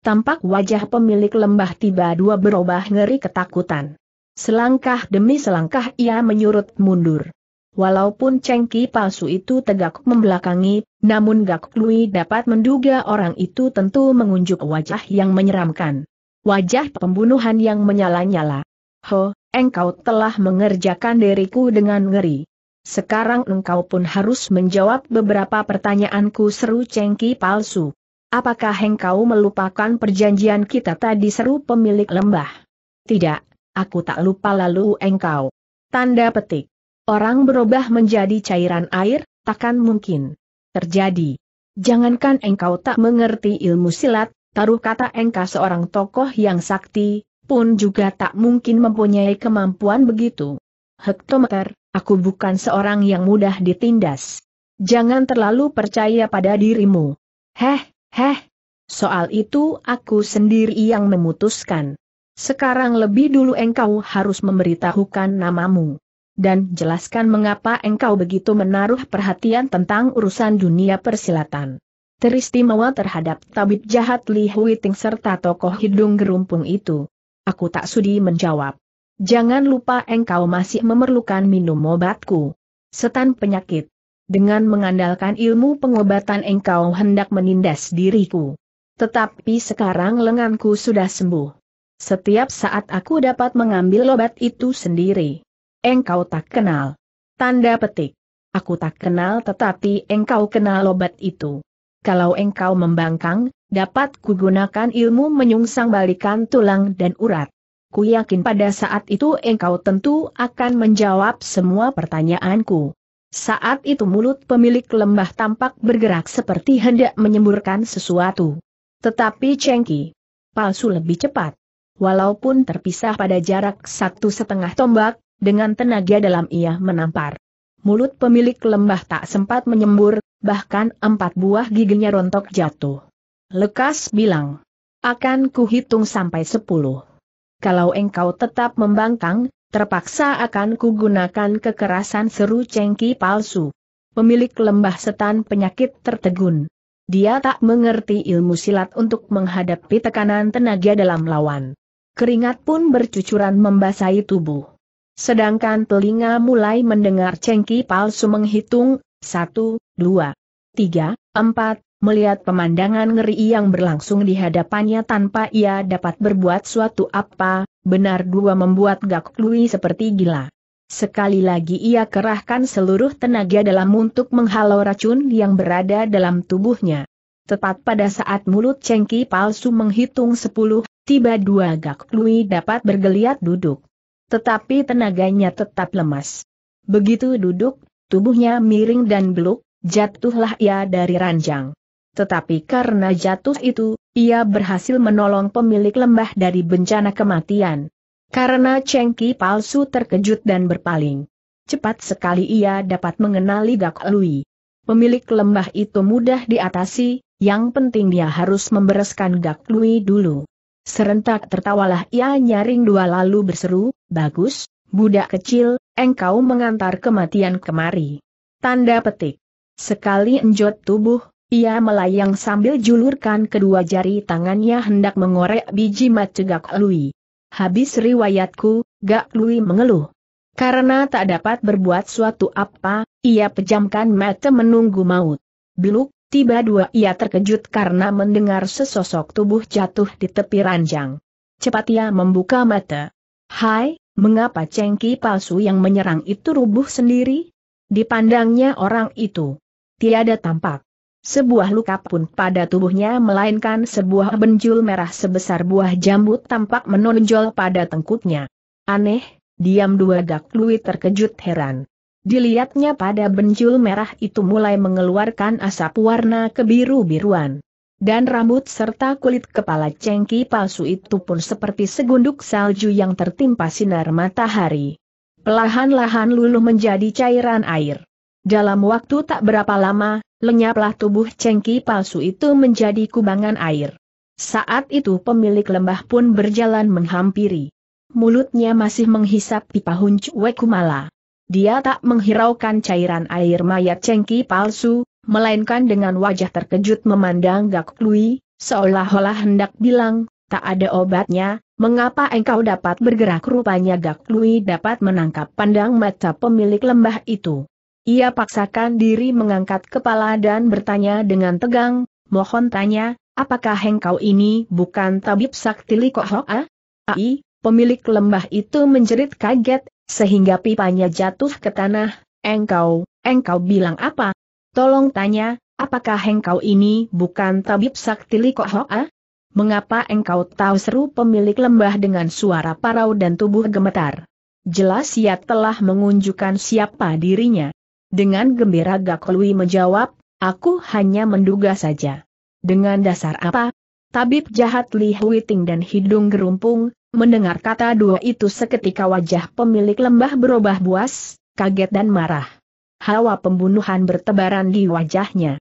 Tampak wajah pemilik lembah tiba dua berubah ngeri ketakutan. Selangkah demi selangkah ia menyurut mundur. Walaupun cengki palsu itu tegak membelakangi, namun Gak Lui dapat menduga orang itu tentu mengunjuk wajah yang menyeramkan. Wajah pembunuhan yang menyala-nyala. Ho, engkau telah mengerjakan diriku dengan ngeri. Sekarang engkau pun harus menjawab beberapa pertanyaanku seru cengki palsu. Apakah engkau melupakan perjanjian kita tadi seru pemilik lembah? Tidak, aku tak lupa lalu engkau. Tanda petik. Orang berubah menjadi cairan air, takkan mungkin terjadi. Jangankan engkau tak mengerti ilmu silat, taruh kata engkau seorang tokoh yang sakti, pun juga tak mungkin mempunyai kemampuan begitu. Hektometer, aku bukan seorang yang mudah ditindas. Jangan terlalu percaya pada dirimu. Heh, heh. Soal itu aku sendiri yang memutuskan. Sekarang lebih dulu engkau harus memberitahukan namamu dan jelaskan mengapa engkau begitu menaruh perhatian tentang urusan dunia persilatan. Teristimewa terhadap tabib jahat Li Huiting serta tokoh hidung gerumpung itu. Aku tak sudi menjawab. Jangan lupa engkau masih memerlukan minum obatku. Setan penyakit. Dengan mengandalkan ilmu pengobatan engkau hendak menindas diriku. Tetapi sekarang lenganku sudah sembuh. Setiap saat aku dapat mengambil obat itu sendiri engkau tak kenal. Tanda petik. Aku tak kenal tetapi engkau kenal obat itu. Kalau engkau membangkang, dapat kugunakan ilmu menyungsang balikan tulang dan urat. Ku yakin pada saat itu engkau tentu akan menjawab semua pertanyaanku. Saat itu mulut pemilik lembah tampak bergerak seperti hendak menyemburkan sesuatu. Tetapi cengki. Palsu lebih cepat. Walaupun terpisah pada jarak satu setengah tombak, dengan tenaga dalam ia menampar. Mulut pemilik lembah tak sempat menyembur, bahkan empat buah giginya rontok jatuh. Lekas bilang. Akan kuhitung sampai sepuluh. Kalau engkau tetap membangkang, terpaksa akan kugunakan kekerasan seru cengki palsu. Pemilik lembah setan penyakit tertegun. Dia tak mengerti ilmu silat untuk menghadapi tekanan tenaga dalam lawan. Keringat pun bercucuran membasahi tubuh. Sedangkan telinga mulai mendengar cengki palsu menghitung, satu, dua, tiga, empat, melihat pemandangan ngeri yang berlangsung di hadapannya tanpa ia dapat berbuat suatu apa, benar dua membuat Gak Lui seperti gila. Sekali lagi ia kerahkan seluruh tenaga dalam untuk menghalau racun yang berada dalam tubuhnya. Tepat pada saat mulut cengki palsu menghitung sepuluh, tiba dua gak Lui dapat bergeliat duduk tetapi tenaganya tetap lemas. Begitu duduk, tubuhnya miring dan beluk, jatuhlah ia dari ranjang. Tetapi karena jatuh itu, ia berhasil menolong pemilik lembah dari bencana kematian. Karena cengki palsu terkejut dan berpaling. Cepat sekali ia dapat mengenali Gak Lui. Pemilik lembah itu mudah diatasi, yang penting dia harus membereskan Gak Lui dulu. Serentak tertawalah ia nyaring dua lalu berseru, Bagus, budak kecil, engkau mengantar kematian kemari. Tanda petik. Sekali enjot tubuh, ia melayang sambil julurkan kedua jari tangannya hendak mengorek biji mata Gak Lui. Habis riwayatku, Gak Lui mengeluh. Karena tak dapat berbuat suatu apa, ia pejamkan mata menunggu maut. Beluk, tiba dua ia terkejut karena mendengar sesosok tubuh jatuh di tepi ranjang. Cepat ia membuka mata. Hai, mengapa cengki palsu yang menyerang itu rubuh sendiri? Dipandangnya orang itu. Tiada tampak. Sebuah luka pun pada tubuhnya melainkan sebuah benjul merah sebesar buah jambu tampak menonjol pada tengkuknya. Aneh, diam dua gak Lui terkejut heran. Dilihatnya pada benjul merah itu mulai mengeluarkan asap warna kebiru-biruan. Dan rambut serta kulit kepala cengki palsu itu pun seperti segunduk salju yang tertimpa sinar matahari. Pelahan-lahan luluh menjadi cairan air. Dalam waktu tak berapa lama, lenyaplah tubuh cengki palsu itu menjadi kubangan air. Saat itu pemilik lembah pun berjalan menghampiri. Mulutnya masih menghisap pipa huncu wekumala. Dia tak menghiraukan cairan air mayat cengki palsu, melainkan dengan wajah terkejut memandang Gak Lui, seolah-olah hendak bilang, tak ada obatnya, mengapa engkau dapat bergerak rupanya Gak Lui dapat menangkap pandang mata pemilik lembah itu. Ia paksakan diri mengangkat kepala dan bertanya dengan tegang, mohon tanya, apakah engkau ini bukan tabib sakti Liko Hoa? Ah? Ai, pemilik lembah itu menjerit kaget, sehingga pipanya jatuh ke tanah, engkau, engkau bilang apa? Tolong tanya, apakah engkau ini bukan tabib sakti Liko Hoa? Mengapa engkau tahu seru pemilik lembah dengan suara parau dan tubuh gemetar? Jelas ia telah mengunjukkan siapa dirinya. Dengan gembira gakolui menjawab, aku hanya menduga saja. Dengan dasar apa? Tabib jahat Li Huiting dan hidung gerumpung, mendengar kata dua itu seketika wajah pemilik lembah berubah buas, kaget dan marah hawa pembunuhan bertebaran di wajahnya.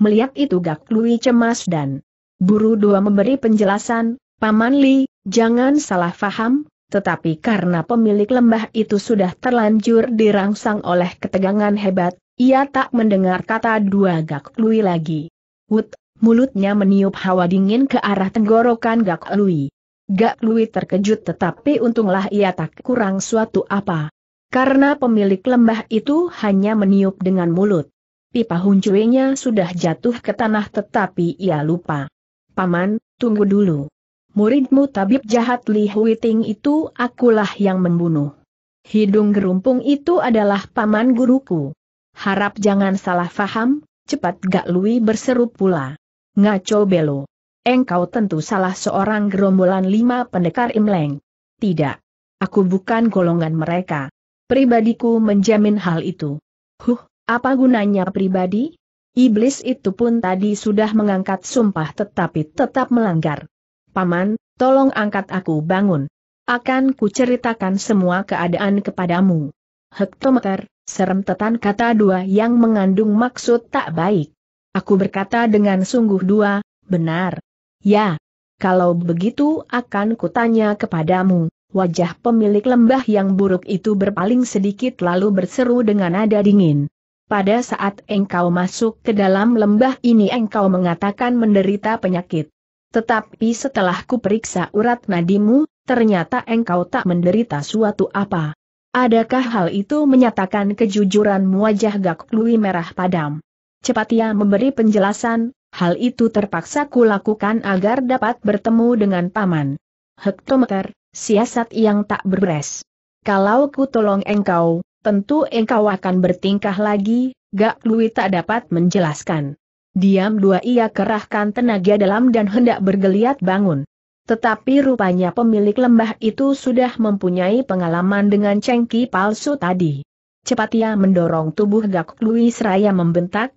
Melihat itu Gak Lui cemas dan buru dua memberi penjelasan, Paman Li, jangan salah faham, tetapi karena pemilik lembah itu sudah terlanjur dirangsang oleh ketegangan hebat, ia tak mendengar kata dua Gak Lui lagi. Wut, mulutnya meniup hawa dingin ke arah tenggorokan Gak Lui. Gak Lui terkejut tetapi untunglah ia tak kurang suatu apa. Karena pemilik lembah itu hanya meniup dengan mulut. Pipa huncuenya sudah jatuh ke tanah tetapi ia lupa. Paman, tunggu dulu. Muridmu tabib jahat Li Huiting itu akulah yang membunuh. Hidung gerumpung itu adalah paman guruku. Harap jangan salah faham, cepat Gak Lui berseru pula. Ngaco Belo. Engkau tentu salah seorang gerombolan lima pendekar Imleng. Tidak. Aku bukan golongan mereka pribadiku menjamin hal itu. Huh, apa gunanya pribadi? Iblis itu pun tadi sudah mengangkat sumpah tetapi tetap melanggar. Paman, tolong angkat aku bangun. Akan kuceritakan semua keadaan kepadamu. Hektometer, serem tetan kata dua yang mengandung maksud tak baik. Aku berkata dengan sungguh dua, benar. Ya, kalau begitu akan kutanya kepadamu, Wajah pemilik lembah yang buruk itu berpaling sedikit lalu berseru dengan nada dingin. Pada saat engkau masuk ke dalam lembah ini engkau mengatakan menderita penyakit. Tetapi setelah kuperiksa urat nadimu, ternyata engkau tak menderita suatu apa. Adakah hal itu menyatakan kejujuran wajah Gak Lui merah padam? Cepat ia memberi penjelasan, hal itu terpaksa kulakukan agar dapat bertemu dengan paman. Hektometer, siasat yang tak beres. Kalau ku tolong engkau, tentu engkau akan bertingkah lagi, Gak Lui tak dapat menjelaskan. Diam dua ia kerahkan tenaga dalam dan hendak bergeliat bangun. Tetapi rupanya pemilik lembah itu sudah mempunyai pengalaman dengan cengki palsu tadi. Cepat ia mendorong tubuh Gak Lui seraya membentak,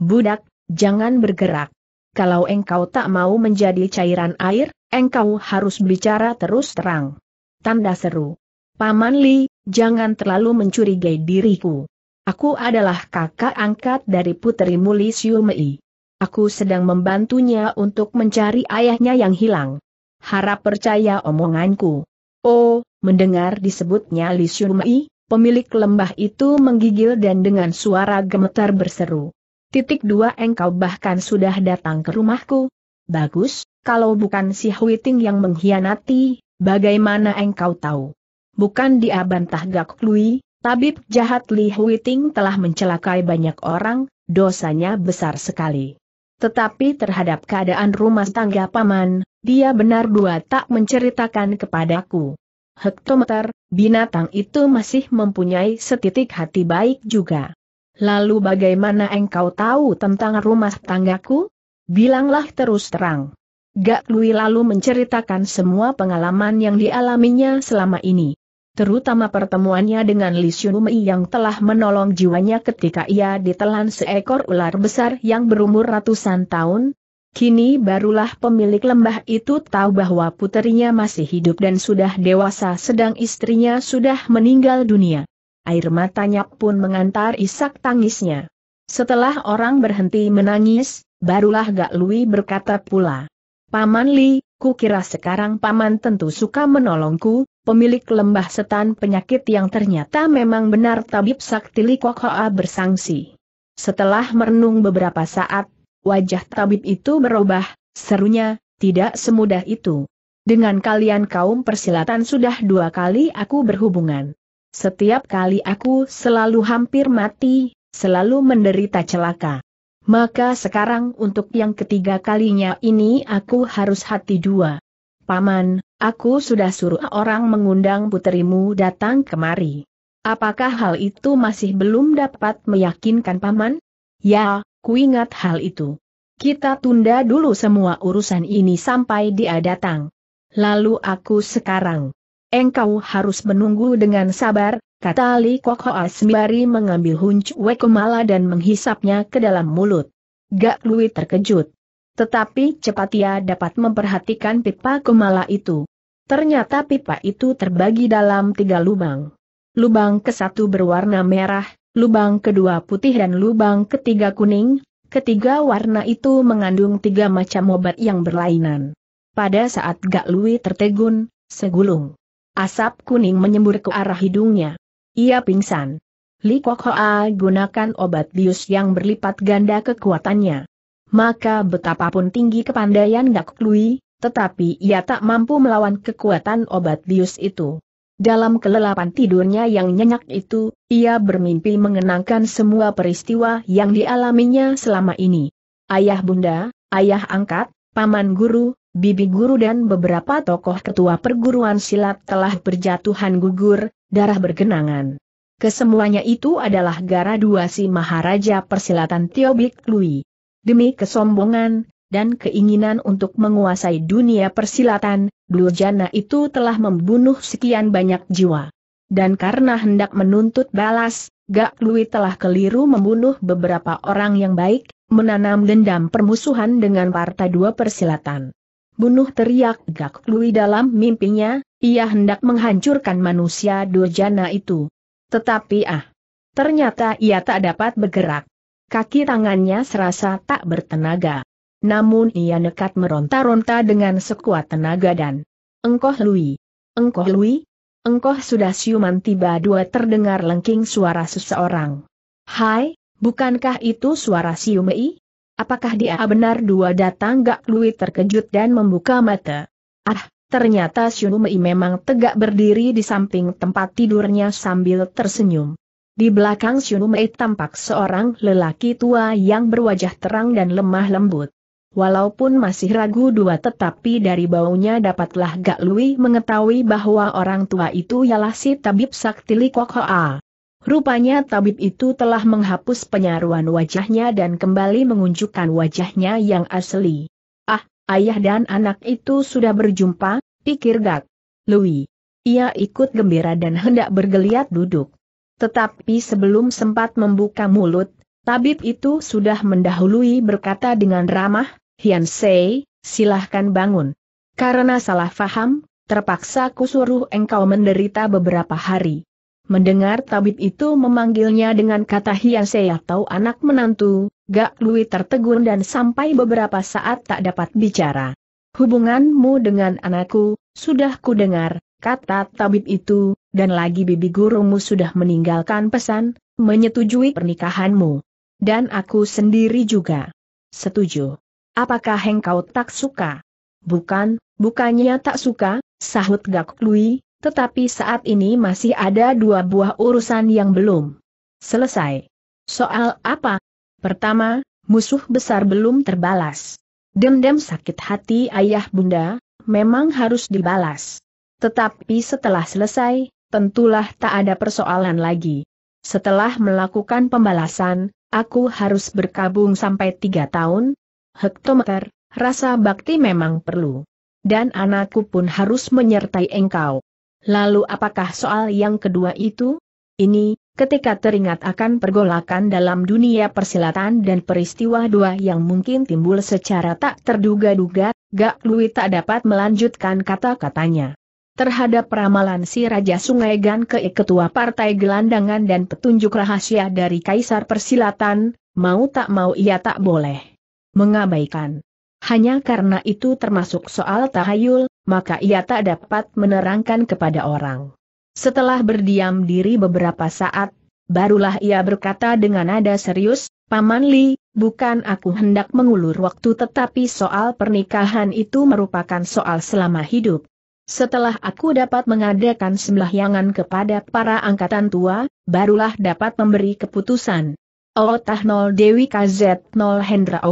Budak, jangan bergerak. Kalau engkau tak mau menjadi cairan air, engkau harus bicara terus terang. Tanda seru. Paman Li, jangan terlalu mencurigai diriku. Aku adalah kakak angkat dari putri Muli Siumei. Aku sedang membantunya untuk mencari ayahnya yang hilang. Harap percaya omonganku. Oh, mendengar disebutnya Li Siumei, pemilik lembah itu menggigil dan dengan suara gemetar berseru. Titik dua engkau bahkan sudah datang ke rumahku, Bagus, kalau bukan si Huiting yang mengkhianati, bagaimana engkau tahu? Bukan dia bantah Gak Lui, tabib jahat Li Huiting telah mencelakai banyak orang, dosanya besar sekali. Tetapi terhadap keadaan rumah tangga paman, dia benar dua tak menceritakan kepadaku. Hektometer, binatang itu masih mempunyai setitik hati baik juga. Lalu bagaimana engkau tahu tentang rumah tanggaku? Bilanglah terus terang. Gak Lui lalu menceritakan semua pengalaman yang dialaminya selama ini. Terutama pertemuannya dengan Li Xunmei yang telah menolong jiwanya ketika ia ditelan seekor ular besar yang berumur ratusan tahun. Kini barulah pemilik lembah itu tahu bahwa puterinya masih hidup dan sudah dewasa sedang istrinya sudah meninggal dunia. Air matanya pun mengantar isak tangisnya. Setelah orang berhenti menangis, Barulah Gak Lui berkata pula. Paman Li, ku kira sekarang Paman tentu suka menolongku, pemilik lembah setan penyakit yang ternyata memang benar tabib sakti Li Kok Hoa bersangsi. Setelah merenung beberapa saat, wajah tabib itu berubah, serunya, tidak semudah itu. Dengan kalian kaum persilatan sudah dua kali aku berhubungan. Setiap kali aku selalu hampir mati, selalu menderita celaka. Maka sekarang untuk yang ketiga kalinya ini aku harus hati dua. Paman, aku sudah suruh orang mengundang puterimu datang kemari. Apakah hal itu masih belum dapat meyakinkan Paman? Ya, kuingat hal itu. Kita tunda dulu semua urusan ini sampai dia datang. Lalu aku sekarang. Engkau harus menunggu dengan sabar, kata Li Kok Hoa sembari mengambil huncu kemala dan menghisapnya ke dalam mulut. Gak Lui terkejut. Tetapi cepat ia dapat memperhatikan pipa kemala itu. Ternyata pipa itu terbagi dalam tiga lubang. Lubang ke satu berwarna merah, lubang kedua putih dan lubang ketiga kuning, ketiga warna itu mengandung tiga macam obat yang berlainan. Pada saat Gak Lui tertegun, segulung. Asap kuning menyembur ke arah hidungnya. Ia pingsan. Li Kok Hoa gunakan obat bius yang berlipat ganda kekuatannya. Maka betapapun tinggi kepandaian Gak Lui, tetapi ia tak mampu melawan kekuatan obat bius itu. Dalam kelelapan tidurnya yang nyenyak itu, ia bermimpi mengenangkan semua peristiwa yang dialaminya selama ini. Ayah bunda, ayah angkat, paman guru, bibi guru dan beberapa tokoh ketua perguruan silat telah berjatuhan gugur, darah bergenangan. Kesemuanya itu adalah gara dua si Maharaja persilatan Tiobik Lui. Demi kesombongan, dan keinginan untuk menguasai dunia persilatan, Duljana itu telah membunuh sekian banyak jiwa. Dan karena hendak menuntut balas, Gak Lui telah keliru membunuh beberapa orang yang baik, menanam dendam permusuhan dengan Partai Dua Persilatan. Bunuh teriak Gak Lui dalam mimpinya, ia hendak menghancurkan manusia durjana itu. Tetapi ah, ternyata ia tak dapat bergerak. Kaki tangannya serasa tak bertenaga. Namun ia nekat meronta-ronta dengan sekuat tenaga dan Engkoh Lui, Engkoh Lui, Engkoh sudah siuman tiba dua terdengar lengking suara seseorang. Hai, bukankah itu suara Siumei? Apakah dia benar dua datang gak Lui terkejut dan membuka mata? Ah, ternyata Shunumei memang tegak berdiri di samping tempat tidurnya sambil tersenyum. Di belakang Shunumei tampak seorang lelaki tua yang berwajah terang dan lemah lembut. Walaupun masih ragu dua tetapi dari baunya dapatlah Gak Lui mengetahui bahwa orang tua itu ialah si tabib sakti Likokoa. Rupanya tabib itu telah menghapus penyaruan wajahnya dan kembali mengunjukkan wajahnya yang asli. Ayah dan anak itu sudah berjumpa, pikir Gak. Louis. Ia ikut gembira dan hendak bergeliat duduk. Tetapi sebelum sempat membuka mulut, tabib itu sudah mendahului berkata dengan ramah, Hian Sei, silahkan bangun. Karena salah faham, terpaksa kusuruh engkau menderita beberapa hari. Mendengar tabib itu memanggilnya dengan kata hiase atau anak menantu, Gak Lui tertegun dan sampai beberapa saat tak dapat bicara. Hubunganmu dengan anakku, sudah kudengar, kata tabib itu, dan lagi bibi gurumu sudah meninggalkan pesan, menyetujui pernikahanmu. Dan aku sendiri juga. Setuju. Apakah engkau tak suka? Bukan, bukannya tak suka, sahut Gak Lui, tetapi saat ini masih ada dua buah urusan yang belum selesai. Soal apa? Pertama, musuh besar belum terbalas. Dendam sakit hati ayah bunda, memang harus dibalas. Tetapi setelah selesai, tentulah tak ada persoalan lagi. Setelah melakukan pembalasan, aku harus berkabung sampai tiga tahun. Hektometer, rasa bakti memang perlu. Dan anakku pun harus menyertai engkau. Lalu apakah soal yang kedua itu? Ini, ketika teringat akan pergolakan dalam dunia persilatan dan peristiwa dua yang mungkin timbul secara tak terduga-duga, Gak Lui tak dapat melanjutkan kata-katanya. Terhadap ramalan si Raja Sungai Gan ke Ketua Partai Gelandangan dan petunjuk rahasia dari Kaisar Persilatan, mau tak mau ia tak boleh mengabaikan. Hanya karena itu termasuk soal tahayul, maka ia tak dapat menerangkan kepada orang. Setelah berdiam diri beberapa saat, barulah ia berkata dengan nada serius, Paman Li, bukan aku hendak mengulur waktu tetapi soal pernikahan itu merupakan soal selama hidup. Setelah aku dapat mengadakan sembahyangan kepada para angkatan tua, barulah dapat memberi keputusan. Oh Tahnol Dewi KZ Nol Hendra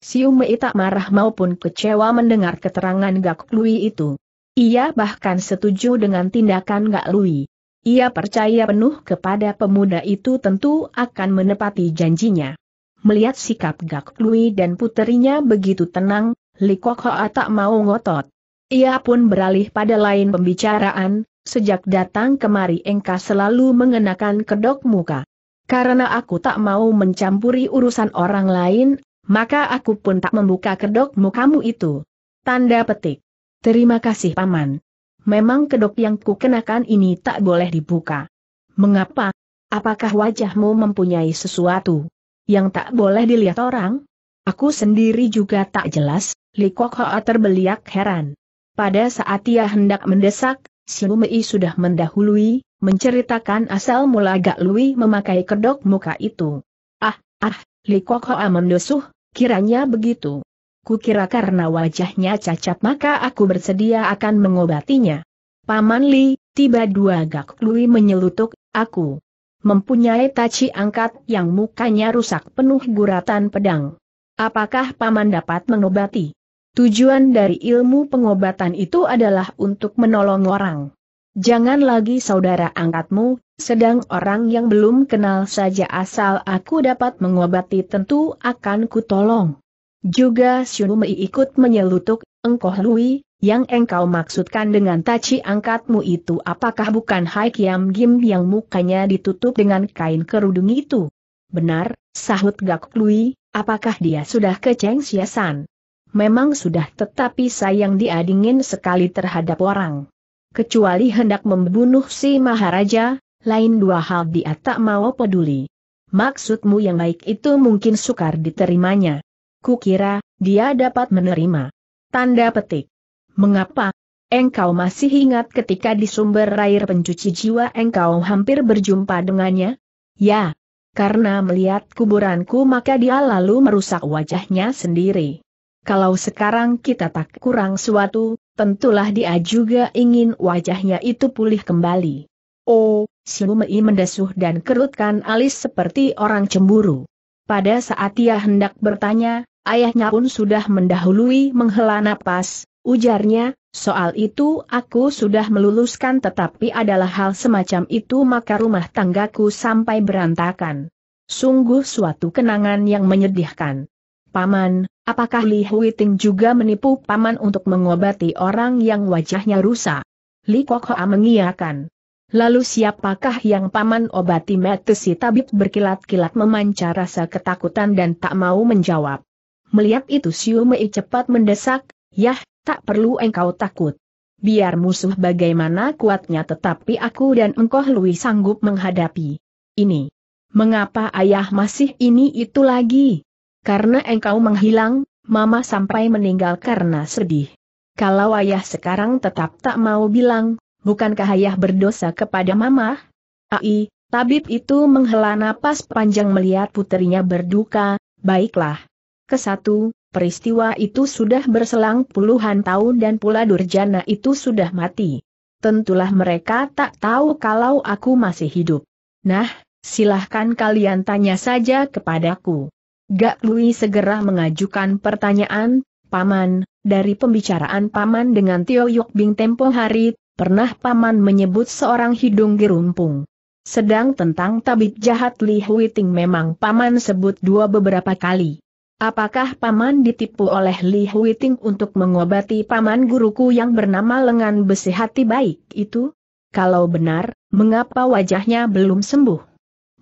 Siu Mei tak marah maupun kecewa mendengar keterangan Gak Lui itu. Ia bahkan setuju dengan tindakan Gak Lui. Ia percaya penuh kepada pemuda itu tentu akan menepati janjinya. Melihat sikap Gak Lui dan puterinya begitu tenang, Li Kok Hoa tak mau ngotot. Ia pun beralih pada lain pembicaraan, sejak datang kemari engkau selalu mengenakan kedok muka. Karena aku tak mau mencampuri urusan orang lain, maka aku pun tak membuka kedok mukamu itu. Tanda petik. Terima kasih Paman. Memang kedok yang kukenakan ini tak boleh dibuka. Mengapa? Apakah wajahmu mempunyai sesuatu yang tak boleh dilihat orang? Aku sendiri juga tak jelas, Li Kok Hoa terbeliak heran. Pada saat ia hendak mendesak, Si Mei sudah mendahului, menceritakan asal mula Gak Lui memakai kedok muka itu. Ah, ah, Li Kok Hoa mendesuh, Kiranya begitu. Kukira karena wajahnya cacat maka aku bersedia akan mengobatinya. Paman Li, tiba dua gak Lui menyelutuk, aku mempunyai taci angkat yang mukanya rusak penuh guratan pedang. Apakah Paman dapat mengobati? Tujuan dari ilmu pengobatan itu adalah untuk menolong orang. Jangan lagi saudara angkatmu, sedang orang yang belum kenal saja asal aku dapat mengobati tentu akan kutolong. Juga Mei ikut menyelutuk, engkau Lui, yang engkau maksudkan dengan taci angkatmu itu apakah bukan Hai Kiam Gim yang mukanya ditutup dengan kain kerudung itu? Benar, sahut Gak Lui, apakah dia sudah keceng siasan? Memang sudah tetapi sayang dia dingin sekali terhadap orang kecuali hendak membunuh si Maharaja, lain dua hal dia tak mau peduli. Maksudmu yang baik itu mungkin sukar diterimanya. Kukira, dia dapat menerima. Tanda petik. Mengapa? Engkau masih ingat ketika di sumber air pencuci jiwa engkau hampir berjumpa dengannya? Ya, karena melihat kuburanku maka dia lalu merusak wajahnya sendiri. Kalau sekarang kita tak kurang suatu, Tentulah dia juga ingin wajahnya itu pulih kembali. Oh, Mei mendesuh dan kerutkan alis seperti orang cemburu. Pada saat ia hendak bertanya, ayahnya pun sudah mendahului menghela napas, ujarnya, soal itu aku sudah meluluskan tetapi adalah hal semacam itu maka rumah tanggaku sampai berantakan. Sungguh suatu kenangan yang menyedihkan. Paman, Apakah Li Huiting juga menipu paman untuk mengobati orang yang wajahnya rusak? Li Kok Hoa mengiyakan. Lalu siapakah yang paman obati mati si tabib berkilat-kilat memancar rasa ketakutan dan tak mau menjawab. Melihat itu Siu Mei cepat mendesak, Yah, tak perlu engkau takut. Biar musuh bagaimana kuatnya tetapi aku dan engkau Lui sanggup menghadapi. Ini. Mengapa ayah masih ini itu lagi? Karena engkau menghilang, mama sampai meninggal karena sedih. Kalau ayah sekarang tetap tak mau bilang, bukankah ayah berdosa kepada mama? Ai, tabib itu menghela napas panjang melihat putrinya berduka, baiklah. Kesatu, peristiwa itu sudah berselang puluhan tahun dan pula Durjana itu sudah mati. Tentulah mereka tak tahu kalau aku masih hidup. Nah, silahkan kalian tanya saja kepadaku. Gak Lui segera mengajukan pertanyaan, Paman, dari pembicaraan Paman dengan Tio Yuk Bing tempo hari, pernah Paman menyebut seorang hidung gerumpung. Sedang tentang tabib jahat Li Huiting memang Paman sebut dua beberapa kali. Apakah Paman ditipu oleh Li Huiting untuk mengobati Paman guruku yang bernama lengan besi hati baik itu? Kalau benar, mengapa wajahnya belum sembuh?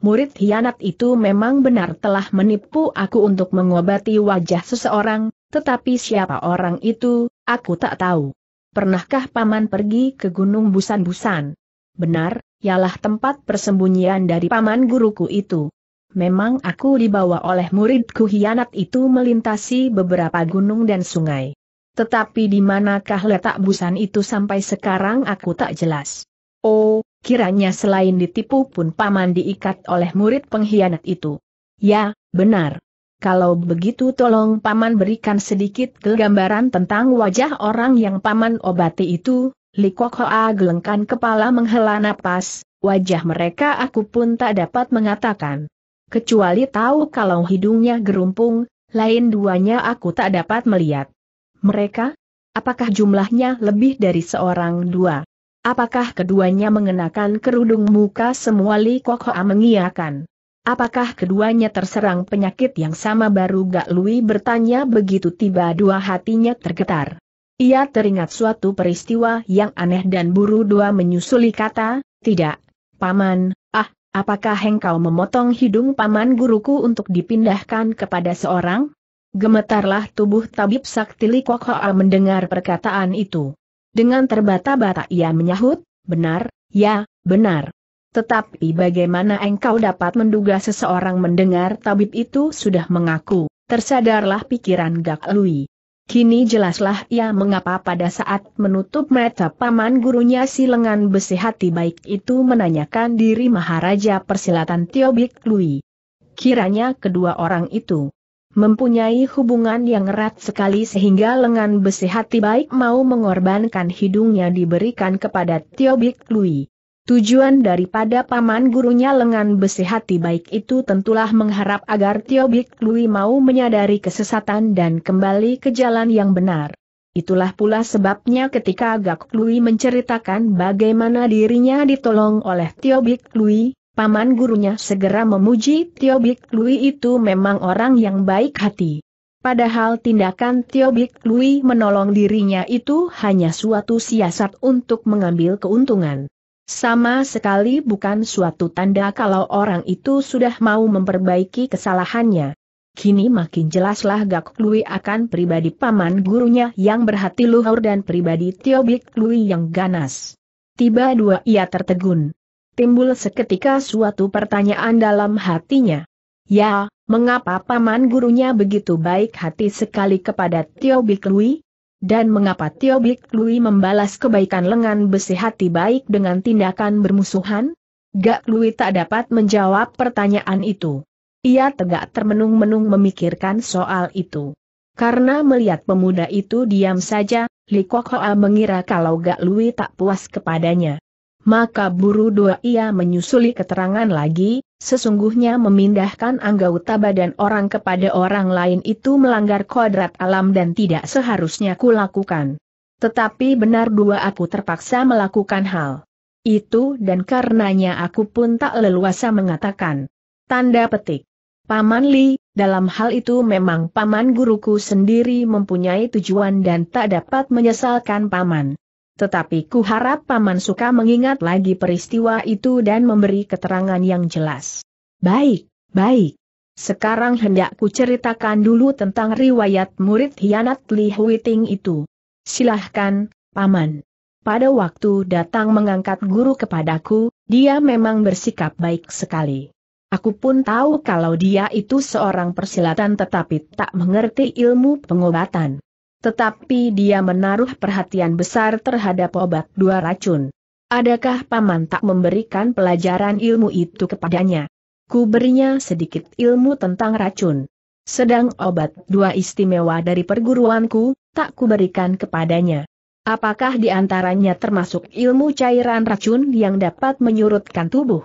murid hianat itu memang benar telah menipu aku untuk mengobati wajah seseorang, tetapi siapa orang itu, aku tak tahu. Pernahkah paman pergi ke Gunung Busan-Busan? Benar, ialah tempat persembunyian dari paman guruku itu. Memang aku dibawa oleh muridku hianat itu melintasi beberapa gunung dan sungai. Tetapi di manakah letak busan itu sampai sekarang aku tak jelas. Oh, kiranya selain ditipu pun paman diikat oleh murid pengkhianat itu. Ya, benar. Kalau begitu tolong paman berikan sedikit gambaran tentang wajah orang yang paman obati itu, Likok Hoa gelengkan kepala menghela napas, wajah mereka aku pun tak dapat mengatakan. Kecuali tahu kalau hidungnya gerumpung, lain duanya aku tak dapat melihat. Mereka? Apakah jumlahnya lebih dari seorang dua? Apakah keduanya mengenakan kerudung muka semua Li Kok Hoa mengiakan? Apakah keduanya terserang penyakit yang sama baru Gak Lui bertanya begitu tiba dua hatinya tergetar. Ia teringat suatu peristiwa yang aneh dan buru dua menyusuli kata, tidak, paman, ah, apakah engkau memotong hidung paman guruku untuk dipindahkan kepada seorang? Gemetarlah tubuh tabib sakti Li Kok Hoa mendengar perkataan itu. Dengan terbata-bata ia menyahut, benar, ya, benar. Tetapi bagaimana engkau dapat menduga seseorang mendengar tabib itu sudah mengaku, tersadarlah pikiran Gak Lui. Kini jelaslah ia mengapa pada saat menutup mata paman gurunya si lengan besi hati baik itu menanyakan diri Maharaja Persilatan Tiobik Lui. Kiranya kedua orang itu Mempunyai hubungan yang erat sekali sehingga lengan besi hati baik mau mengorbankan hidungnya diberikan kepada Tio Bik Lui. Tujuan daripada paman gurunya lengan besi hati baik itu tentulah mengharap agar Tio Bik Lui mau menyadari kesesatan dan kembali ke jalan yang benar. Itulah pula sebabnya ketika Gak Lui menceritakan bagaimana dirinya ditolong oleh Tio Bik Lui, paman gurunya segera memuji Tio Bik Lui itu memang orang yang baik hati. Padahal tindakan Tio Bik Lui menolong dirinya itu hanya suatu siasat untuk mengambil keuntungan. Sama sekali bukan suatu tanda kalau orang itu sudah mau memperbaiki kesalahannya. Kini makin jelaslah Gak Lui akan pribadi paman gurunya yang berhati luhur dan pribadi Tio Bik Lui yang ganas. Tiba dua ia tertegun timbul seketika suatu pertanyaan dalam hatinya. Ya, mengapa paman gurunya begitu baik hati sekali kepada Tio Biklui? Dan mengapa Tio Biklui membalas kebaikan lengan besi hati baik dengan tindakan bermusuhan? Gak Lui tak dapat menjawab pertanyaan itu. Ia tegak termenung-menung memikirkan soal itu. Karena melihat pemuda itu diam saja, Li Kok mengira kalau Gak Lui tak puas kepadanya maka buru dua ia menyusuli keterangan lagi, sesungguhnya memindahkan anggota badan orang kepada orang lain itu melanggar kodrat alam dan tidak seharusnya kulakukan. Tetapi benar dua aku terpaksa melakukan hal itu dan karenanya aku pun tak leluasa mengatakan. Tanda petik. Paman Li, dalam hal itu memang paman guruku sendiri mempunyai tujuan dan tak dapat menyesalkan paman. Tetapi ku harap Paman suka mengingat lagi peristiwa itu dan memberi keterangan yang jelas. Baik, baik. Sekarang hendak ku ceritakan dulu tentang riwayat murid hianat Li Huiting itu. Silahkan, Paman. Pada waktu datang mengangkat guru kepadaku, dia memang bersikap baik sekali. Aku pun tahu kalau dia itu seorang persilatan tetapi tak mengerti ilmu pengobatan. Tetapi dia menaruh perhatian besar terhadap obat dua racun. Adakah paman tak memberikan pelajaran ilmu itu kepadanya? Ku berinya sedikit ilmu tentang racun. Sedang obat dua istimewa dari perguruanku, tak kuberikan kepadanya. Apakah di antaranya termasuk ilmu cairan racun yang dapat menyurutkan tubuh?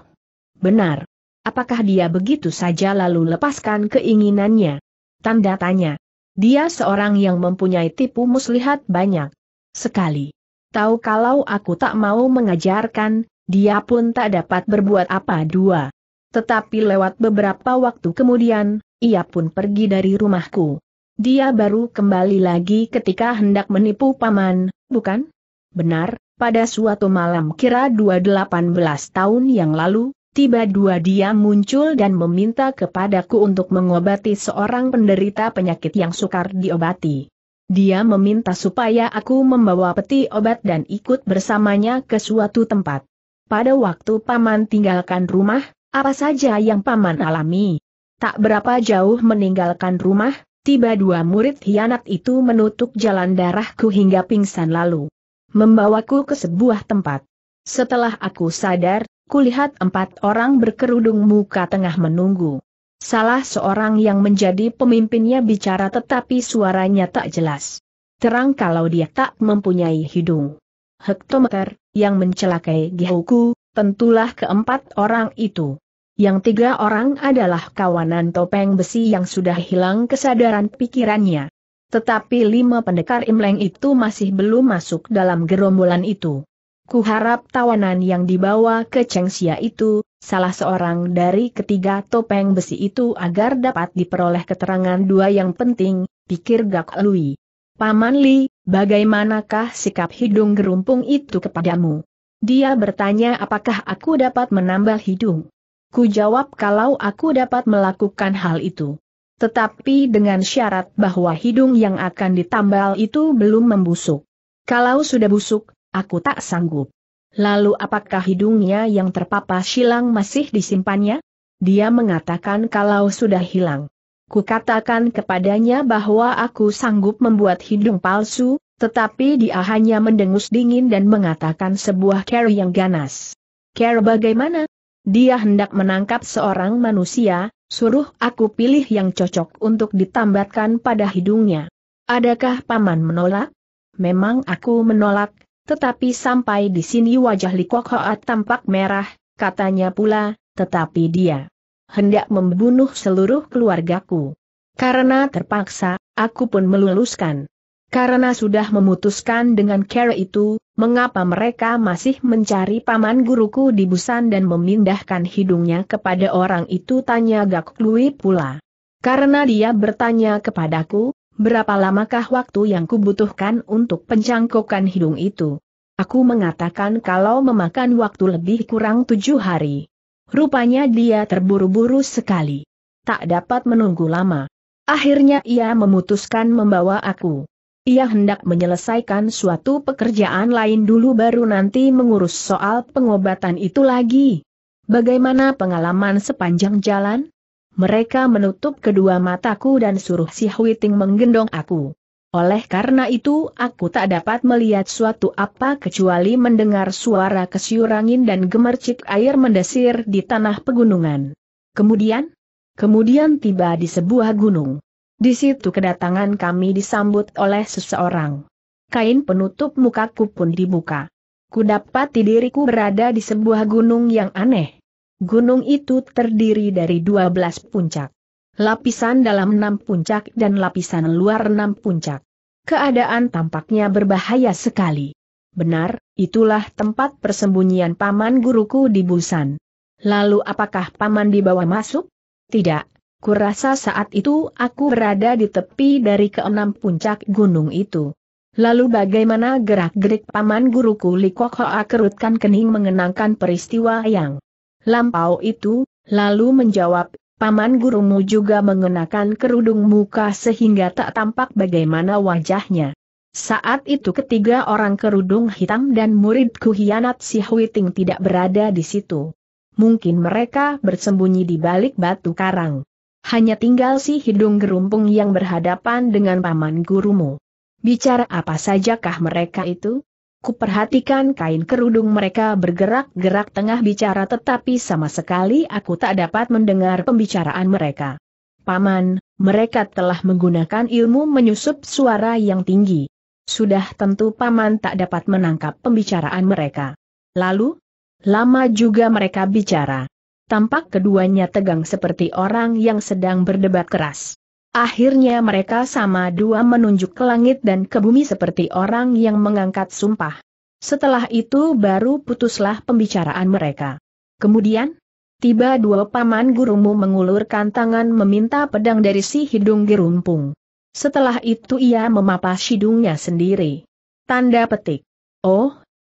Benar. Apakah dia begitu saja lalu lepaskan keinginannya? Tanda tanya. Dia seorang yang mempunyai tipu muslihat banyak sekali. Tahu kalau aku tak mau mengajarkan, dia pun tak dapat berbuat apa dua. Tetapi lewat beberapa waktu kemudian, ia pun pergi dari rumahku. Dia baru kembali lagi ketika hendak menipu paman, bukan? Benar, pada suatu malam kira 18 tahun yang lalu, tiba dua dia muncul dan meminta kepadaku untuk mengobati seorang penderita penyakit yang sukar diobati. Dia meminta supaya aku membawa peti obat dan ikut bersamanya ke suatu tempat. Pada waktu paman tinggalkan rumah, apa saja yang paman alami? Tak berapa jauh meninggalkan rumah, tiba dua murid hianat itu menutup jalan darahku hingga pingsan lalu. Membawaku ke sebuah tempat. Setelah aku sadar, kulihat empat orang berkerudung muka tengah menunggu. Salah seorang yang menjadi pemimpinnya bicara tetapi suaranya tak jelas. Terang kalau dia tak mempunyai hidung. Hektometer, yang mencelakai Gihoku, tentulah keempat orang itu. Yang tiga orang adalah kawanan topeng besi yang sudah hilang kesadaran pikirannya. Tetapi lima pendekar Imleng itu masih belum masuk dalam gerombolan itu. Kuharap tawanan yang dibawa ke Chengxia itu, salah seorang dari ketiga topeng besi itu agar dapat diperoleh keterangan dua yang penting, pikir Gak Lui. Paman Li, bagaimanakah sikap hidung gerumpung itu kepadamu? Dia bertanya apakah aku dapat menambal hidung. Ku jawab kalau aku dapat melakukan hal itu. Tetapi dengan syarat bahwa hidung yang akan ditambal itu belum membusuk. Kalau sudah busuk, Aku tak sanggup. Lalu apakah hidungnya yang terpapas silang masih disimpannya? Dia mengatakan kalau sudah hilang. Kukatakan kepadanya bahwa aku sanggup membuat hidung palsu, tetapi dia hanya mendengus dingin dan mengatakan sebuah care yang ganas. Care bagaimana? Dia hendak menangkap seorang manusia, suruh aku pilih yang cocok untuk ditambatkan pada hidungnya. Adakah paman menolak? Memang aku menolak, tetapi sampai di sini wajah Li Kok Hoat tampak merah, katanya pula, tetapi dia hendak membunuh seluruh keluargaku. Karena terpaksa, aku pun meluluskan. Karena sudah memutuskan dengan cara itu, mengapa mereka masih mencari paman guruku di Busan dan memindahkan hidungnya kepada orang itu tanya Gak Lui pula. Karena dia bertanya kepadaku, berapa lamakah waktu yang kubutuhkan untuk pencangkokan hidung itu? Aku mengatakan kalau memakan waktu lebih kurang tujuh hari. Rupanya dia terburu-buru sekali. Tak dapat menunggu lama. Akhirnya ia memutuskan membawa aku. Ia hendak menyelesaikan suatu pekerjaan lain dulu baru nanti mengurus soal pengobatan itu lagi. Bagaimana pengalaman sepanjang jalan? mereka menutup kedua mataku dan suruh si Huiting menggendong aku. Oleh karena itu aku tak dapat melihat suatu apa kecuali mendengar suara kesiurangin dan gemercik air mendesir di tanah pegunungan. Kemudian? Kemudian tiba di sebuah gunung. Di situ kedatangan kami disambut oleh seseorang. Kain penutup mukaku pun dibuka. Kudapati diriku berada di sebuah gunung yang aneh. Gunung itu terdiri dari 12 puncak. Lapisan dalam 6 puncak dan lapisan luar 6 puncak. Keadaan tampaknya berbahaya sekali. Benar, itulah tempat persembunyian paman guruku di Busan. Lalu apakah paman dibawa masuk? Tidak, kurasa saat itu aku berada di tepi dari keenam puncak gunung itu. Lalu bagaimana gerak-gerik paman guruku Likokhoa kerutkan kening mengenangkan peristiwa yang lampau itu, lalu menjawab, Paman gurumu juga mengenakan kerudung muka sehingga tak tampak bagaimana wajahnya. Saat itu ketiga orang kerudung hitam dan muridku hianat si Huiting tidak berada di situ. Mungkin mereka bersembunyi di balik batu karang. Hanya tinggal si hidung gerumpung yang berhadapan dengan paman gurumu. Bicara apa sajakah mereka itu? Kuperhatikan kain kerudung mereka bergerak-gerak tengah bicara tetapi sama sekali aku tak dapat mendengar pembicaraan mereka. Paman, mereka telah menggunakan ilmu menyusup suara yang tinggi. Sudah tentu Paman tak dapat menangkap pembicaraan mereka. Lalu, lama juga mereka bicara. Tampak keduanya tegang seperti orang yang sedang berdebat keras. Akhirnya mereka sama dua menunjuk ke langit dan ke bumi seperti orang yang mengangkat sumpah. Setelah itu baru putuslah pembicaraan mereka. Kemudian, tiba dua paman gurumu mengulurkan tangan meminta pedang dari si hidung gerumpung. Setelah itu ia memapas hidungnya sendiri. Tanda petik. Oh,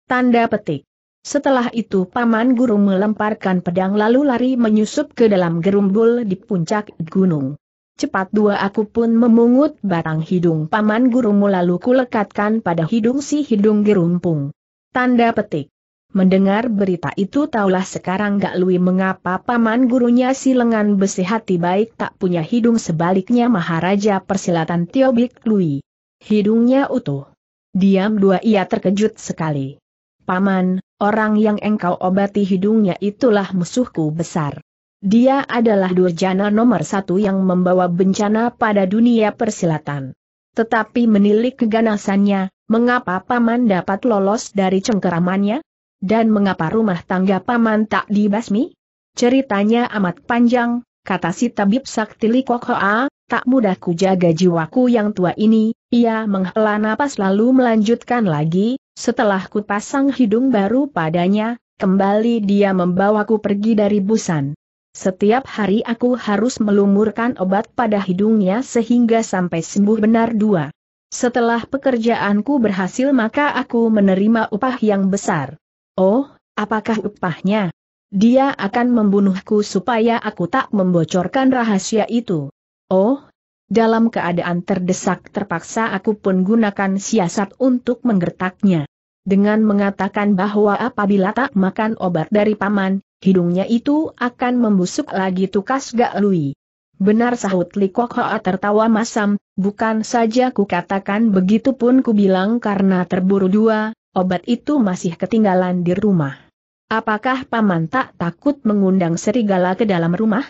tanda petik. Setelah itu paman guru melemparkan pedang lalu lari menyusup ke dalam gerumbul di puncak gunung. Cepat dua aku pun memungut barang hidung paman gurumu lalu kulekatkan pada hidung si hidung gerumpung. Tanda petik. Mendengar berita itu taulah sekarang Gak Lui mengapa paman gurunya si lengan besi hati baik tak punya hidung sebaliknya Maharaja persilatan Tiobik Lui. Hidungnya utuh. Diam dua ia terkejut sekali. Paman, orang yang engkau obati hidungnya itulah musuhku besar. Dia adalah durjana nomor satu yang membawa bencana pada dunia persilatan. Tetapi menilik keganasannya, mengapa paman dapat lolos dari cengkeramannya? Dan mengapa rumah tangga paman tak dibasmi? Ceritanya amat panjang, kata si tabib sakti Likokoa, tak mudah kujaga jiwaku yang tua ini, ia menghela napas lalu melanjutkan lagi, setelah ku pasang hidung baru padanya, kembali dia membawaku pergi dari busan. Setiap hari aku harus melumurkan obat pada hidungnya sehingga sampai sembuh benar dua. Setelah pekerjaanku berhasil maka aku menerima upah yang besar. Oh, apakah upahnya? Dia akan membunuhku supaya aku tak membocorkan rahasia itu. Oh, dalam keadaan terdesak terpaksa aku pun gunakan siasat untuk menggertaknya. Dengan mengatakan bahwa apabila tak makan obat dari paman, hidungnya itu akan membusuk lagi tukas gak lui. Benar sahut Likok tertawa masam, bukan saja ku katakan begitu pun ku bilang karena terburu dua, obat itu masih ketinggalan di rumah. Apakah paman tak takut mengundang serigala ke dalam rumah?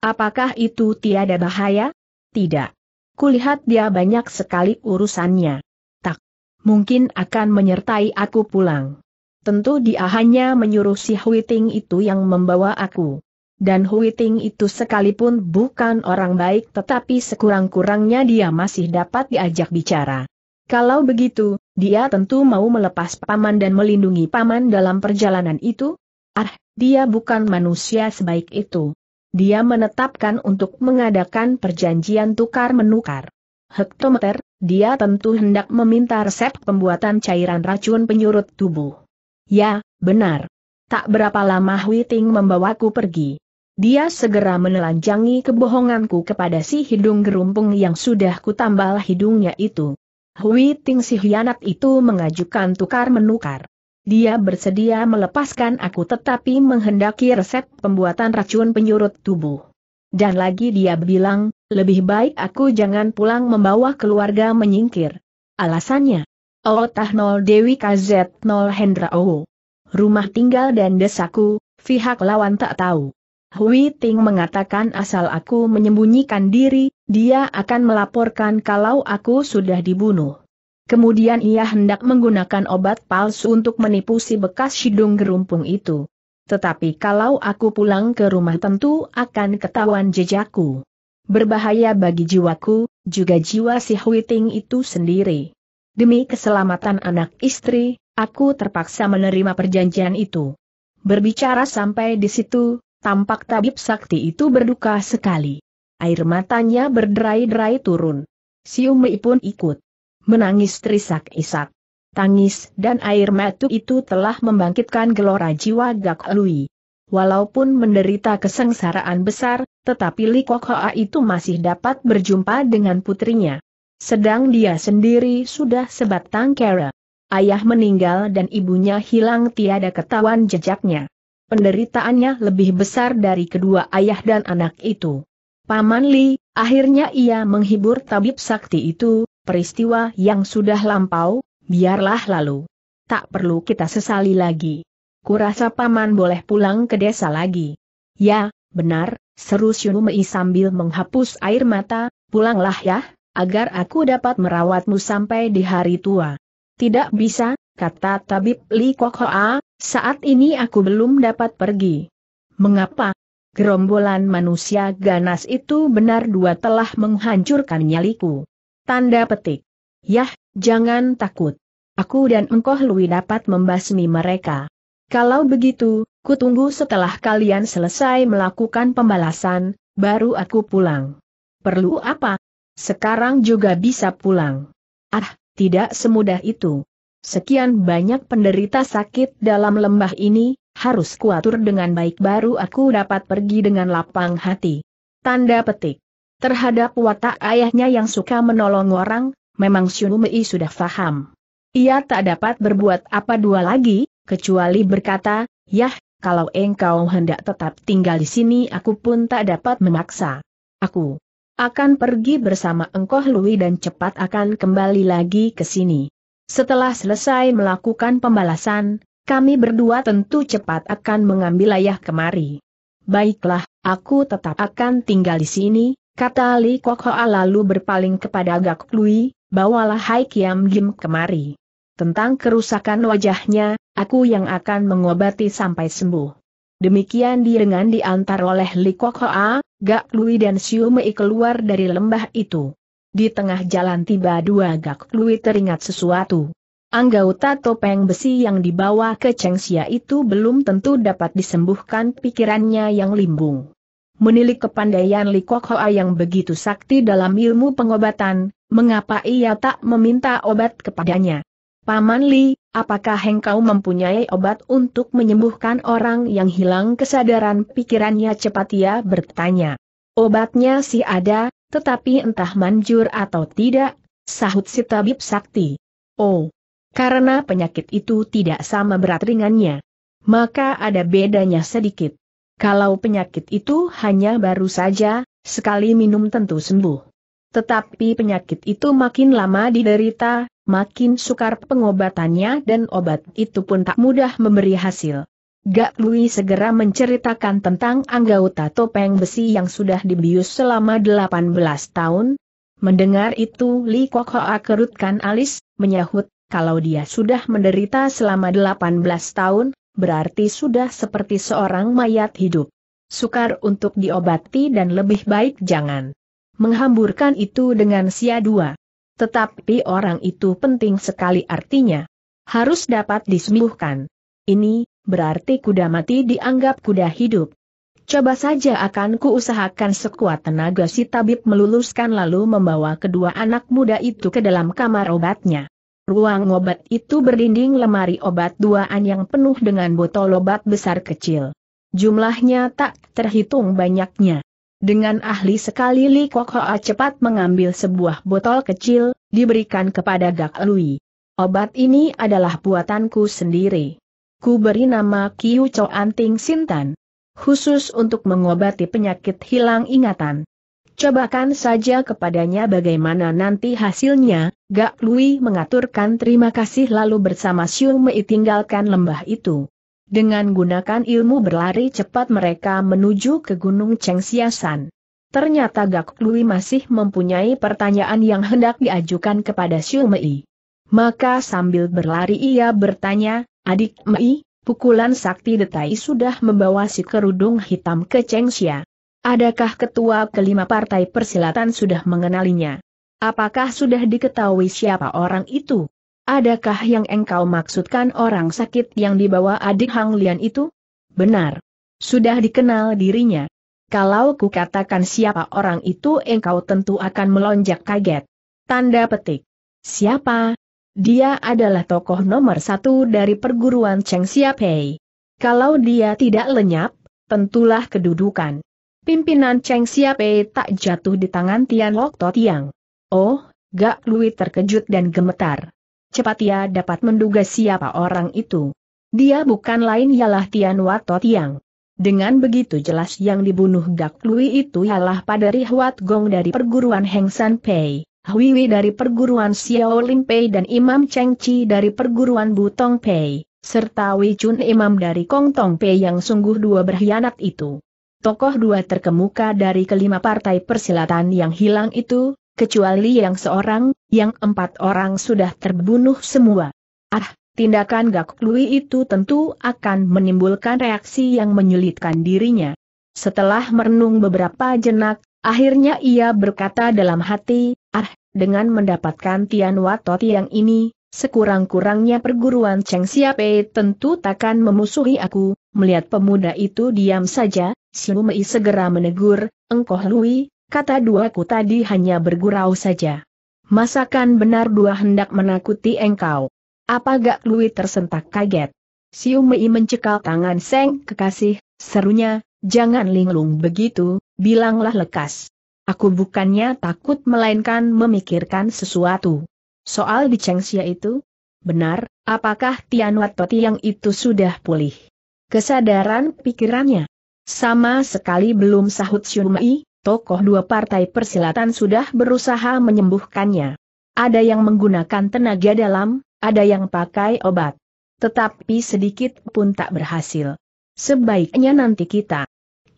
Apakah itu tiada bahaya? Tidak. Kulihat dia banyak sekali urusannya. Tak. Mungkin akan menyertai aku pulang. Tentu dia hanya menyuruh si Huiting itu yang membawa aku. Dan Huiting itu sekalipun bukan orang baik tetapi sekurang-kurangnya dia masih dapat diajak bicara. Kalau begitu, dia tentu mau melepas paman dan melindungi paman dalam perjalanan itu? Ah, dia bukan manusia sebaik itu. Dia menetapkan untuk mengadakan perjanjian tukar-menukar. Hektometer, dia tentu hendak meminta resep pembuatan cairan racun penyurut tubuh. Ya, benar. Tak berapa lama Huiting membawaku pergi. Dia segera menelanjangi kebohonganku kepada si hidung gerumpung yang sudah kutambal hidungnya itu. Huiting si hianat itu mengajukan tukar-menukar. Dia bersedia melepaskan aku tetapi menghendaki resep pembuatan racun penyurut tubuh. Dan lagi dia bilang, lebih baik aku jangan pulang membawa keluarga menyingkir. Alasannya, Otah 0 Dewi KZ 0 Hendra O. Rumah tinggal dan desaku, pihak lawan tak tahu. Hui Ting mengatakan asal aku menyembunyikan diri, dia akan melaporkan kalau aku sudah dibunuh. Kemudian ia hendak menggunakan obat palsu untuk menipu si bekas sidung gerumpung itu. Tetapi kalau aku pulang ke rumah tentu akan ketahuan jejakku. Berbahaya bagi jiwaku, juga jiwa si Huiting itu sendiri. Demi keselamatan anak istri, aku terpaksa menerima perjanjian itu. Berbicara sampai di situ, tampak tabib sakti itu berduka sekali. Air matanya berderai-derai turun. Siumi pun ikut. Menangis terisak-isak. Tangis dan air mata itu telah membangkitkan gelora jiwa Gak Lui. Walaupun menderita kesengsaraan besar, tetapi Li Kok itu masih dapat berjumpa dengan putrinya. Sedang dia sendiri sudah sebatang kera. Ayah meninggal dan ibunya hilang tiada ketahuan jejaknya. Penderitaannya lebih besar dari kedua ayah dan anak itu. Paman Li, akhirnya ia menghibur tabib sakti itu, peristiwa yang sudah lampau, biarlah lalu. Tak perlu kita sesali lagi. Kurasa Paman boleh pulang ke desa lagi. Ya, benar, seru Syunumei sambil menghapus air mata, pulanglah ya agar aku dapat merawatmu sampai di hari tua. Tidak bisa, kata tabib Li Kok Hoa, saat ini aku belum dapat pergi. Mengapa? Gerombolan manusia ganas itu benar dua telah menghancurkan nyaliku. Tanda petik. Yah, jangan takut. Aku dan engkau Lui dapat membasmi mereka. Kalau begitu, kutunggu setelah kalian selesai melakukan pembalasan, baru aku pulang. Perlu apa? Sekarang juga bisa pulang. Ah, tidak semudah itu. Sekian banyak penderita sakit dalam lembah ini, harus kuatur dengan baik baru aku dapat pergi dengan lapang hati. Tanda petik. Terhadap watak ayahnya yang suka menolong orang, memang Shunumei sudah faham. Ia tak dapat berbuat apa dua lagi, kecuali berkata, Yah, kalau engkau hendak tetap tinggal di sini aku pun tak dapat memaksa. Aku akan pergi bersama Engkoh Lui dan cepat akan kembali lagi ke sini. Setelah selesai melakukan pembalasan, kami berdua tentu cepat akan mengambil ayah kemari. Baiklah, aku tetap akan tinggal di sini, kata Li Kok Hoa lalu berpaling kepada Gak Lui, bawalah Hai Kiam Gim kemari. Tentang kerusakan wajahnya, aku yang akan mengobati sampai sembuh. Demikian direngan diantar oleh Li Kokoa, Gak Lui dan Siu Mei keluar dari lembah itu. Di tengah jalan tiba dua Gak Lui teringat sesuatu. Anggota topeng besi yang dibawa ke Xia itu belum tentu dapat disembuhkan pikirannya yang limbung. Menilik kepandaian Li Kokoa yang begitu sakti dalam ilmu pengobatan, mengapa ia tak meminta obat kepadanya? Paman Li, Apakah engkau mempunyai obat untuk menyembuhkan orang yang hilang kesadaran pikirannya cepat ia bertanya. Obatnya sih ada, tetapi entah manjur atau tidak, sahut si tabib sakti. Oh, karena penyakit itu tidak sama berat ringannya. Maka ada bedanya sedikit. Kalau penyakit itu hanya baru saja, sekali minum tentu sembuh. Tetapi penyakit itu makin lama diderita, makin sukar pengobatannya dan obat itu pun tak mudah memberi hasil. Gak Lui segera menceritakan tentang anggota topeng besi yang sudah dibius selama 18 tahun. Mendengar itu Li Koko Hoa kerutkan alis, menyahut, kalau dia sudah menderita selama 18 tahun, berarti sudah seperti seorang mayat hidup. Sukar untuk diobati dan lebih baik jangan menghamburkan itu dengan sia dua. Tetapi orang itu penting sekali artinya. Harus dapat disembuhkan. Ini, berarti kuda mati dianggap kuda hidup. Coba saja akan kuusahakan sekuat tenaga si tabib meluluskan lalu membawa kedua anak muda itu ke dalam kamar obatnya. Ruang obat itu berdinding lemari obat duaan yang penuh dengan botol obat besar kecil. Jumlahnya tak terhitung banyaknya. Dengan ahli sekali Li Kok Hoa cepat mengambil sebuah botol kecil, diberikan kepada Gak Lui. Obat ini adalah buatanku sendiri. Ku beri nama Kiu Cho Anting Sintan. Khusus untuk mengobati penyakit hilang ingatan. Cobakan saja kepadanya bagaimana nanti hasilnya, Gak Lui mengaturkan terima kasih lalu bersama Xiu Mei tinggalkan lembah itu. Dengan gunakan ilmu berlari cepat mereka menuju ke Gunung Chengxiasan. Ternyata Gak Lui masih mempunyai pertanyaan yang hendak diajukan kepada Siu Mei. Maka sambil berlari ia bertanya, adik Mei, pukulan sakti detai sudah membawa si kerudung hitam ke Chengxia. Adakah ketua kelima partai persilatan sudah mengenalinya? Apakah sudah diketahui siapa orang itu? Adakah yang engkau maksudkan orang sakit yang dibawa adik Hang Lian itu? Benar. Sudah dikenal dirinya. Kalau ku katakan siapa orang itu engkau tentu akan melonjak kaget. Tanda petik. Siapa? Dia adalah tokoh nomor satu dari perguruan Cheng Pei. Kalau dia tidak lenyap, tentulah kedudukan. Pimpinan Cheng Pei tak jatuh di tangan Tian Lok Tiang. Oh, Gak Lui terkejut dan gemetar cepat ia dapat menduga siapa orang itu. Dia bukan lain ialah Tian Wato Tiang. Dengan begitu jelas yang dibunuh Gak Lui itu ialah paderi Huat Gong dari perguruan Heng San Pei, Hui Wei dari perguruan Xiao Lin Pei dan Imam Cheng Chi dari perguruan Butong Pei, serta Wei Chun Imam dari Kong Tong Pei yang sungguh dua berkhianat itu. Tokoh dua terkemuka dari kelima partai persilatan yang hilang itu, kecuali yang seorang, yang empat orang sudah terbunuh semua. Ah, tindakan Gak Lui itu tentu akan menimbulkan reaksi yang menyulitkan dirinya. Setelah merenung beberapa jenak, akhirnya ia berkata dalam hati, ah, dengan mendapatkan Tian Watot yang ini, Sekurang-kurangnya perguruan Cheng Siapai tentu takkan memusuhi aku, melihat pemuda itu diam saja, Mei segera menegur, engkau Lui, kata dua duaku tadi hanya bergurau saja. Masakan benar dua hendak menakuti engkau. Apa gak Lui tersentak kaget? Siumei mencekal tangan Seng kekasih, serunya, jangan linglung begitu, bilanglah lekas. Aku bukannya takut melainkan memikirkan sesuatu. Soal di Chengxia itu? Benar, apakah Tian Watoti yang itu sudah pulih? Kesadaran pikirannya. Sama sekali belum sahut Mei tokoh dua partai persilatan sudah berusaha menyembuhkannya. Ada yang menggunakan tenaga dalam, ada yang pakai obat. Tetapi sedikit pun tak berhasil. Sebaiknya nanti kita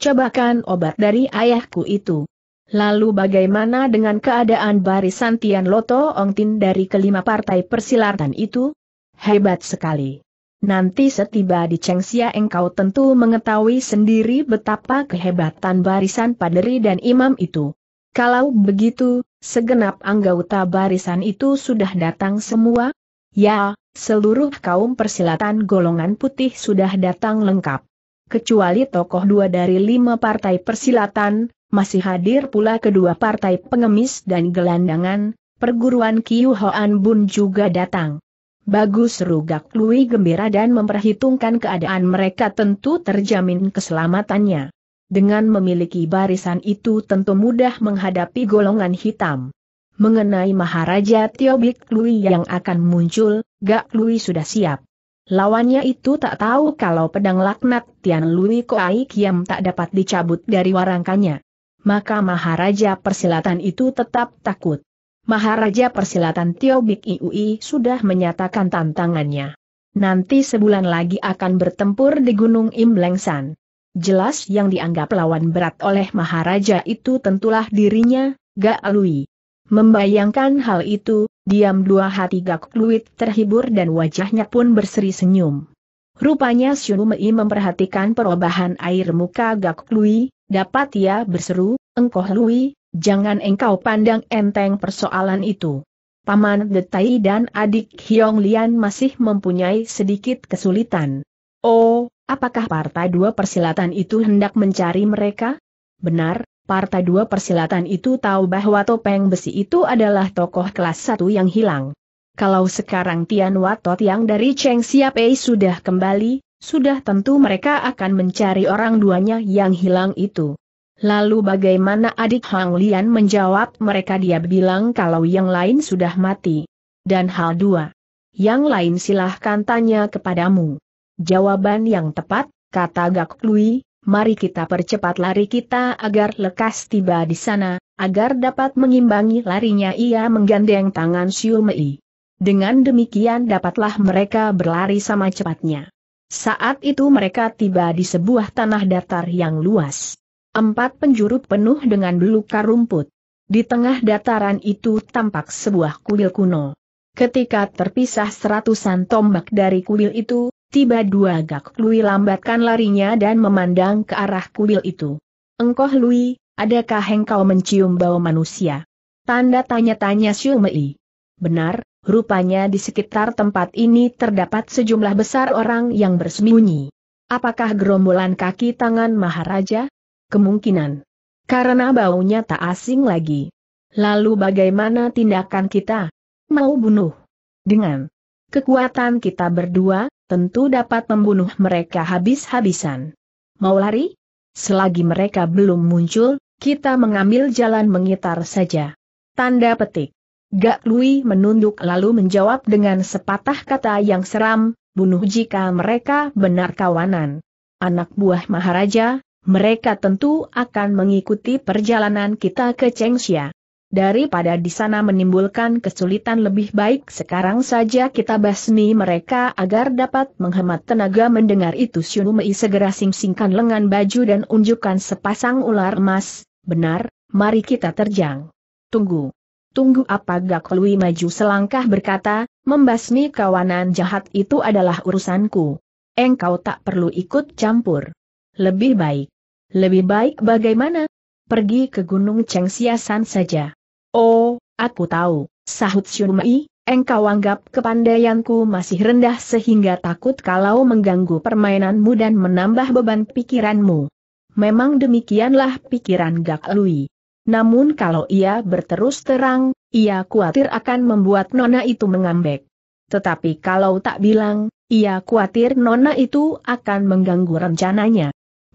cobakan obat dari ayahku itu. Lalu bagaimana dengan keadaan barisan Tian Loto Ongtin dari kelima partai persilatan itu? Hebat sekali. Nanti setiba di Chengxia engkau tentu mengetahui sendiri betapa kehebatan barisan paderi dan imam itu. Kalau begitu, segenap anggota barisan itu sudah datang semua? Ya, seluruh kaum persilatan golongan putih sudah datang lengkap. Kecuali tokoh dua dari lima partai persilatan, masih hadir pula kedua partai pengemis dan gelandangan, perguruan Kiyu Hoan Bun juga datang. Bagus rugak Lui gembira dan memperhitungkan keadaan mereka tentu terjamin keselamatannya. Dengan memiliki barisan itu tentu mudah menghadapi golongan hitam. Mengenai Maharaja Tiobik Lui yang akan muncul, Gak Lui sudah siap. Lawannya itu tak tahu kalau pedang laknat Tian Lui Koai Kiam tak dapat dicabut dari warangkanya. Maka Maharaja Persilatan itu tetap takut. Maharaja Persilatan Tio Bik Iui sudah menyatakan tantangannya. Nanti sebulan lagi akan bertempur di Gunung Imlengsan. Jelas yang dianggap lawan berat oleh Maharaja itu tentulah dirinya, Gak Lui. Membayangkan hal itu, diam dua hati Gak terhibur dan wajahnya pun berseri senyum. Rupanya Syunumei memperhatikan perubahan air muka Gak Lui, dapat ia berseru, Engkoh Lui, Jangan engkau pandang enteng persoalan itu. Paman Detai dan adik Hyong Lian masih mempunyai sedikit kesulitan. Oh, apakah Partai Dua Persilatan itu hendak mencari mereka? Benar, Partai Dua Persilatan itu tahu bahwa topeng besi itu adalah tokoh kelas satu yang hilang. Kalau sekarang Tian Watot yang dari Cheng Siapei sudah kembali, sudah tentu mereka akan mencari orang duanya yang hilang itu. Lalu bagaimana adik Hang Lian menjawab mereka dia bilang kalau yang lain sudah mati. Dan hal dua. Yang lain silahkan tanya kepadamu. Jawaban yang tepat, kata Gak Lui, mari kita percepat lari kita agar lekas tiba di sana, agar dapat mengimbangi larinya ia menggandeng tangan Siu Mei. Dengan demikian dapatlah mereka berlari sama cepatnya. Saat itu mereka tiba di sebuah tanah datar yang luas. Empat penjuru penuh dengan belukar rumput. Di tengah dataran itu tampak sebuah kuil kuno. Ketika terpisah seratusan tombak dari kuil itu, tiba dua gak Lui lambatkan larinya dan memandang ke arah kuil itu. Engkoh Lui, adakah engkau mencium bau manusia? Tanda tanya-tanya Siumei. Benar, rupanya di sekitar tempat ini terdapat sejumlah besar orang yang bersembunyi. Apakah gerombolan kaki tangan Maharaja? Kemungkinan. Karena baunya tak asing lagi. Lalu bagaimana tindakan kita? Mau bunuh. Dengan kekuatan kita berdua, tentu dapat membunuh mereka habis-habisan. Mau lari? Selagi mereka belum muncul, kita mengambil jalan mengitar saja. Tanda petik. Gak Lui menunduk lalu menjawab dengan sepatah kata yang seram, bunuh jika mereka benar kawanan. Anak buah Maharaja, mereka tentu akan mengikuti perjalanan kita ke Chengxia. Daripada di sana menimbulkan kesulitan lebih baik sekarang saja kita basmi mereka agar dapat menghemat tenaga mendengar itu Mei segera singsingkan lengan baju dan unjukkan sepasang ular emas, benar, mari kita terjang. Tunggu. Tunggu apa Gak Lui maju selangkah berkata, membasmi kawanan jahat itu adalah urusanku. Engkau tak perlu ikut campur. Lebih baik. Lebih baik bagaimana? Pergi ke Gunung Chengxiasan saja. Oh, aku tahu, sahut Xiumei, engkau anggap kepandaianku masih rendah sehingga takut kalau mengganggu permainanmu dan menambah beban pikiranmu. Memang demikianlah pikiran Gak Lui. Namun kalau ia berterus terang, ia khawatir akan membuat Nona itu mengambek. Tetapi kalau tak bilang, ia khawatir Nona itu akan mengganggu rencananya.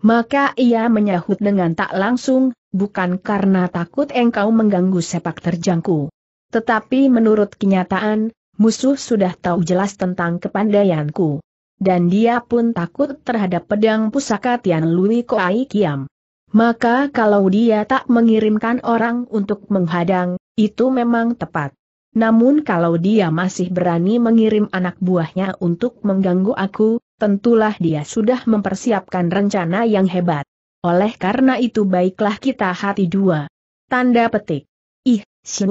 Maka ia menyahut dengan tak langsung, bukan karena takut engkau mengganggu sepak terjangku. Tetapi menurut kenyataan, musuh sudah tahu jelas tentang kepandaianku. Dan dia pun takut terhadap pedang pusaka Tian Lui Koai Kiam. Maka kalau dia tak mengirimkan orang untuk menghadang, itu memang tepat. Namun kalau dia masih berani mengirim anak buahnya untuk mengganggu aku, tentulah dia sudah mempersiapkan rencana yang hebat. Oleh karena itu baiklah kita hati dua. Tanda petik. Ih,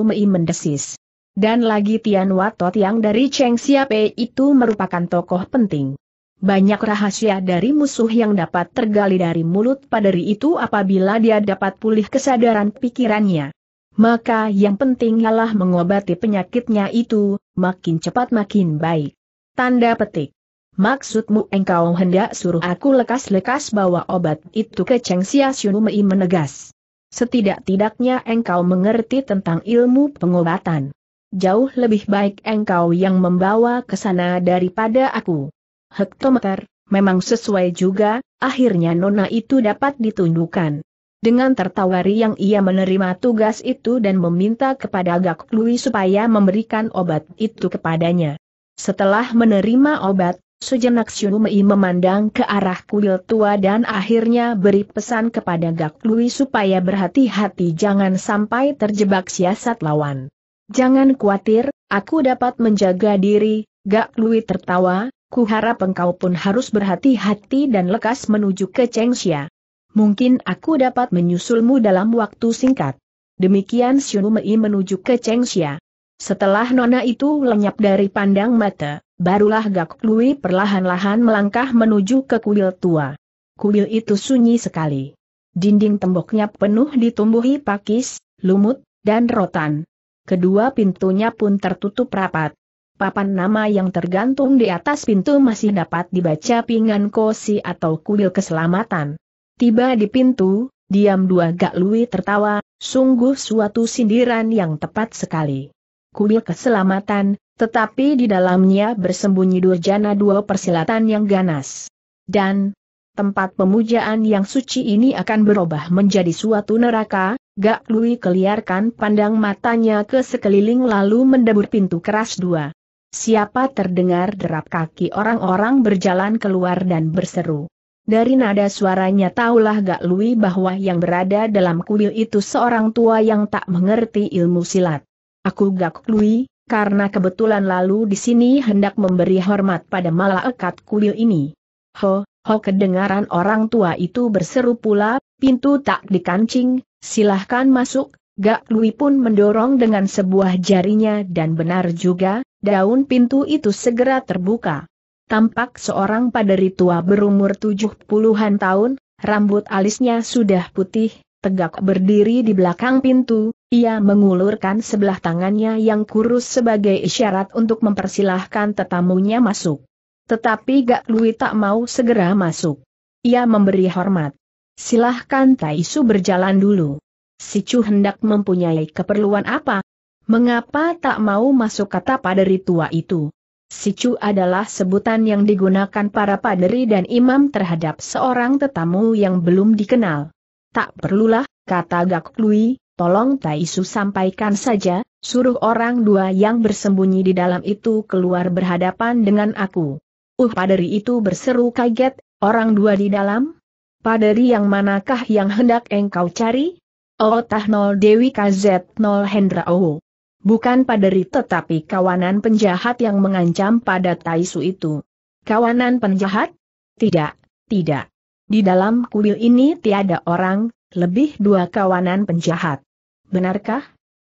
Mei mendesis. Dan lagi Tian Watot yang dari Cheng Xiape itu merupakan tokoh penting. Banyak rahasia dari musuh yang dapat tergali dari mulut paderi itu apabila dia dapat pulih kesadaran pikirannya. Maka yang penting ialah mengobati penyakitnya itu, makin cepat makin baik. Tanda petik. Maksudmu engkau hendak suruh aku lekas-lekas bawa obat itu ke Cheng Xia Mei menegas. Setidak-tidaknya engkau mengerti tentang ilmu pengobatan. Jauh lebih baik engkau yang membawa ke sana daripada aku. Hektometer, memang sesuai juga, akhirnya nona itu dapat ditundukkan. Dengan tertawa riang ia menerima tugas itu dan meminta kepada Gak Lui supaya memberikan obat itu kepadanya. Setelah menerima obat, Sejenak Mei memandang ke arah kuil tua dan akhirnya beri pesan kepada Gak Lui supaya berhati-hati jangan sampai terjebak siasat lawan. Jangan khawatir, aku dapat menjaga diri, Gak Lui tertawa, ku harap engkau pun harus berhati-hati dan lekas menuju ke Chengxia. Mungkin aku dapat menyusulmu dalam waktu singkat. Demikian Mei menuju ke Chengxia. Setelah nona itu lenyap dari pandang mata, Barulah Gak Lui perlahan-lahan melangkah menuju ke kuil tua. Kuil itu sunyi sekali. Dinding temboknya penuh ditumbuhi pakis, lumut, dan rotan. Kedua pintunya pun tertutup rapat. Papan nama yang tergantung di atas pintu masih dapat dibaca pingan kosi atau kuil keselamatan. Tiba di pintu, diam dua Gak Lui tertawa, sungguh suatu sindiran yang tepat sekali. Kuil keselamatan, tetapi di dalamnya bersembunyi durjana dua persilatan yang ganas. Dan, tempat pemujaan yang suci ini akan berubah menjadi suatu neraka, Gak Lui keliarkan pandang matanya ke sekeliling lalu mendebur pintu keras dua. Siapa terdengar derap kaki orang-orang berjalan keluar dan berseru. Dari nada suaranya taulah Gak Lui bahwa yang berada dalam kuil itu seorang tua yang tak mengerti ilmu silat. Aku Gak Lui, karena kebetulan lalu di sini hendak memberi hormat pada malaikat kuil ini. Ho, ho kedengaran orang tua itu berseru pula, pintu tak dikancing, silahkan masuk, Gak Lui pun mendorong dengan sebuah jarinya dan benar juga, daun pintu itu segera terbuka. Tampak seorang paderi tua berumur tujuh puluhan tahun, rambut alisnya sudah putih, tegak berdiri di belakang pintu, ia mengulurkan sebelah tangannya yang kurus sebagai isyarat untuk mempersilahkan tetamunya masuk. Tetapi Gak Lui tak mau segera masuk. Ia memberi hormat. Silahkan Taisu berjalan dulu. Si Chu hendak mempunyai keperluan apa? Mengapa tak mau masuk kata paderi tua itu? Si Chu adalah sebutan yang digunakan para paderi dan imam terhadap seorang tetamu yang belum dikenal. Tak perlulah, kata Gak Lui, tolong Tai Su sampaikan saja, suruh orang dua yang bersembunyi di dalam itu keluar berhadapan dengan aku. Uh paderi itu berseru kaget, orang dua di dalam? Paderi yang manakah yang hendak engkau cari? Oh Tahnol Dewi KZ Nol Hendra Oh. Bukan paderi tetapi kawanan penjahat yang mengancam pada Tai Su itu. Kawanan penjahat? Tidak, tidak. Di dalam kuil ini tiada orang, lebih dua kawanan penjahat. Benarkah?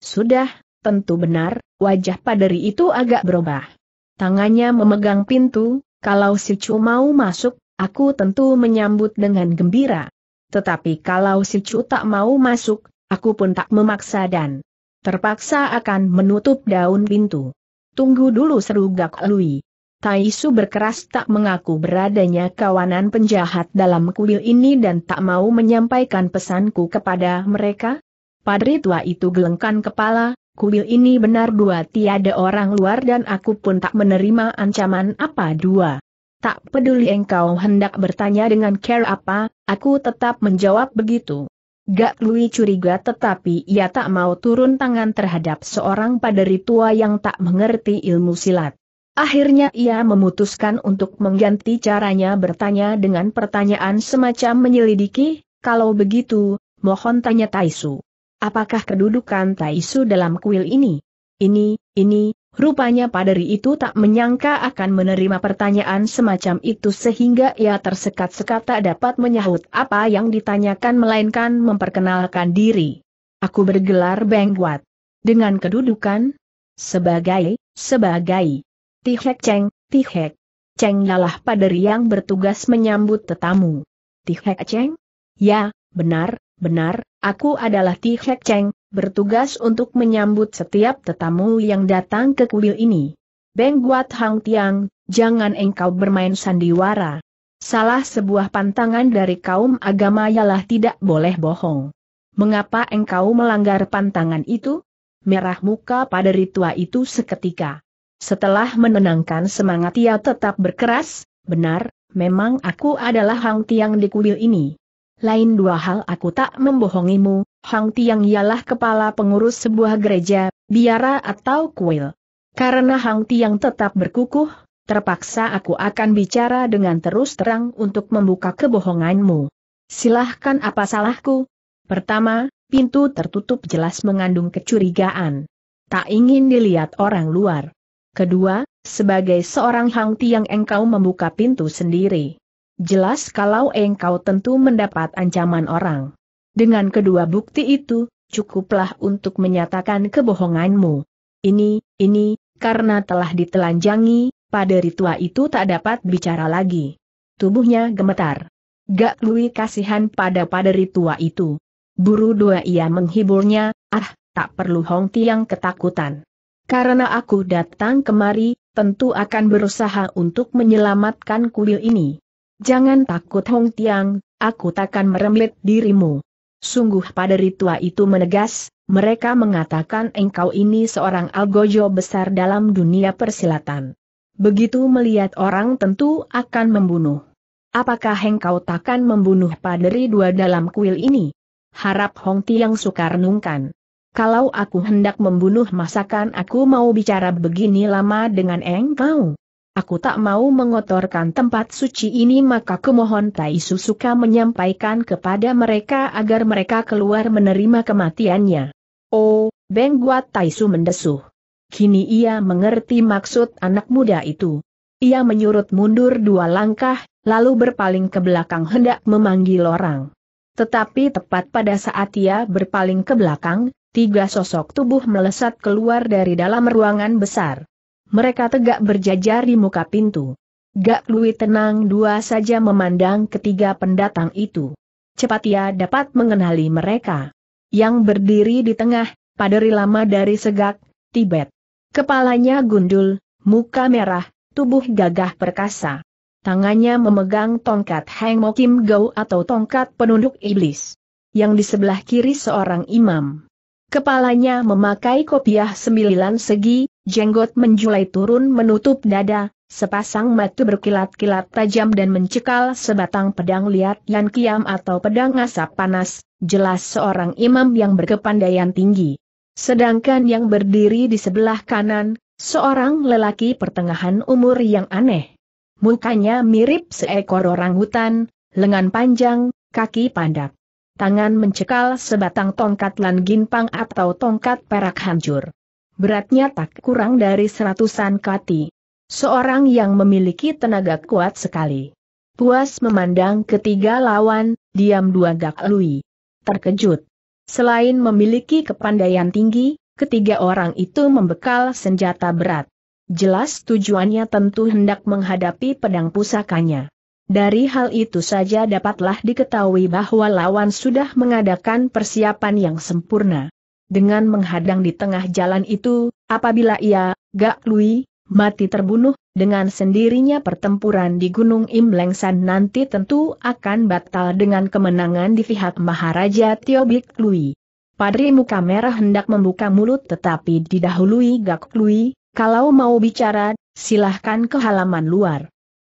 Sudah, tentu benar, wajah paderi itu agak berubah. Tangannya memegang pintu, kalau si Chu mau masuk, aku tentu menyambut dengan gembira. Tetapi kalau si Chu tak mau masuk, aku pun tak memaksa dan terpaksa akan menutup daun pintu. Tunggu dulu seru Gak Lui. Su berkeras tak mengaku beradanya kawanan penjahat dalam kuil ini dan tak mau menyampaikan pesanku kepada mereka, Padri tua itu gelengkan kepala, kuil ini benar dua tiada orang luar dan aku pun tak menerima ancaman apa dua. Tak peduli engkau hendak bertanya dengan care apa, aku tetap menjawab begitu. Gak Lui curiga tetapi ia tak mau turun tangan terhadap seorang padri tua yang tak mengerti ilmu silat. Akhirnya ia memutuskan untuk mengganti caranya bertanya dengan pertanyaan semacam menyelidiki, kalau begitu, mohon tanya Taisu. Apakah kedudukan Taisu dalam kuil ini? Ini, ini, rupanya paderi itu tak menyangka akan menerima pertanyaan semacam itu sehingga ia tersekat-sekat tak dapat menyahut apa yang ditanyakan melainkan memperkenalkan diri. Aku bergelar Bengguat. Dengan kedudukan? Sebagai, sebagai. Tihek Cheng, Tihek. Cheng ialah paderi yang bertugas menyambut tetamu. Tihek Cheng? Ya, benar, benar, Aku adalah Ti Hek Cheng, bertugas untuk menyambut setiap tetamu yang datang ke kuil ini. Beng Guat Hang Tiang, jangan engkau bermain sandiwara. Salah sebuah pantangan dari kaum agama ialah tidak boleh bohong. Mengapa engkau melanggar pantangan itu? Merah muka pada ritua itu seketika. Setelah menenangkan semangat ia tetap berkeras, benar, memang aku adalah Hang Tiang di kuil ini. Lain dua hal aku tak membohongimu, Hang Tiang ialah kepala pengurus sebuah gereja, biara atau kuil. Karena Hang Tiang tetap berkukuh, terpaksa aku akan bicara dengan terus terang untuk membuka kebohonganmu. Silahkan apa salahku? Pertama, pintu tertutup jelas mengandung kecurigaan. Tak ingin dilihat orang luar. Kedua, sebagai seorang Hang Tiang engkau membuka pintu sendiri jelas kalau engkau tentu mendapat ancaman orang. Dengan kedua bukti itu, cukuplah untuk menyatakan kebohonganmu. Ini, ini, karena telah ditelanjangi, pada ritual itu tak dapat bicara lagi. Tubuhnya gemetar. Gak lui kasihan pada pada ritual itu. Buru dua ia menghiburnya, ah, tak perlu Hong Tiang ketakutan. Karena aku datang kemari, tentu akan berusaha untuk menyelamatkan kuil ini. Jangan takut Hong Tiang, aku takkan meremit dirimu. Sungguh pada ritua itu menegas, mereka mengatakan engkau ini seorang algojo besar dalam dunia persilatan. Begitu melihat orang tentu akan membunuh. Apakah engkau takkan membunuh paderi dua dalam kuil ini? Harap Hong Tiang sukar nungkan. Kalau aku hendak membunuh masakan aku mau bicara begini lama dengan engkau. Aku tak mau mengotorkan tempat suci ini maka kumohon Tai Susuka menyampaikan kepada mereka agar mereka keluar menerima kematiannya. Oh, Beng Guat Taisu mendesuh. Kini ia mengerti maksud anak muda itu. Ia menyurut mundur dua langkah, lalu berpaling ke belakang hendak memanggil orang. Tetapi tepat pada saat ia berpaling ke belakang, tiga sosok tubuh melesat keluar dari dalam ruangan besar. Mereka tegak berjajar di muka pintu. Gak Lui tenang dua saja memandang ketiga pendatang itu. Cepat ia dapat mengenali mereka. Yang berdiri di tengah, pada lama dari Segak, Tibet. Kepalanya gundul, muka merah, tubuh gagah perkasa. Tangannya memegang tongkat Heng Mo Kim atau tongkat penunduk iblis. Yang di sebelah kiri seorang imam. Kepalanya memakai kopiah sembilan segi, Jenggot menjulai turun menutup dada, sepasang mata berkilat-kilat tajam dan mencekal sebatang pedang liat yang kiam atau pedang asap panas, jelas seorang imam yang berkepandaian tinggi. Sedangkan yang berdiri di sebelah kanan, seorang lelaki pertengahan umur yang aneh. Mukanya mirip seekor orang hutan, lengan panjang, kaki pandak. Tangan mencekal sebatang tongkat lan ginpang atau tongkat perak hancur beratnya tak kurang dari seratusan kati. Seorang yang memiliki tenaga kuat sekali. Puas memandang ketiga lawan, diam dua gak lui. Terkejut. Selain memiliki kepandaian tinggi, ketiga orang itu membekal senjata berat. Jelas tujuannya tentu hendak menghadapi pedang pusakanya. Dari hal itu saja dapatlah diketahui bahwa lawan sudah mengadakan persiapan yang sempurna dengan menghadang di tengah jalan itu, apabila ia, Gak Lui, mati terbunuh, dengan sendirinya pertempuran di Gunung Imlengsan nanti tentu akan batal dengan kemenangan di pihak Maharaja Tiobik Lui. Padri muka merah hendak membuka mulut tetapi didahului Gak Lui, kalau mau bicara, silahkan ke halaman luar.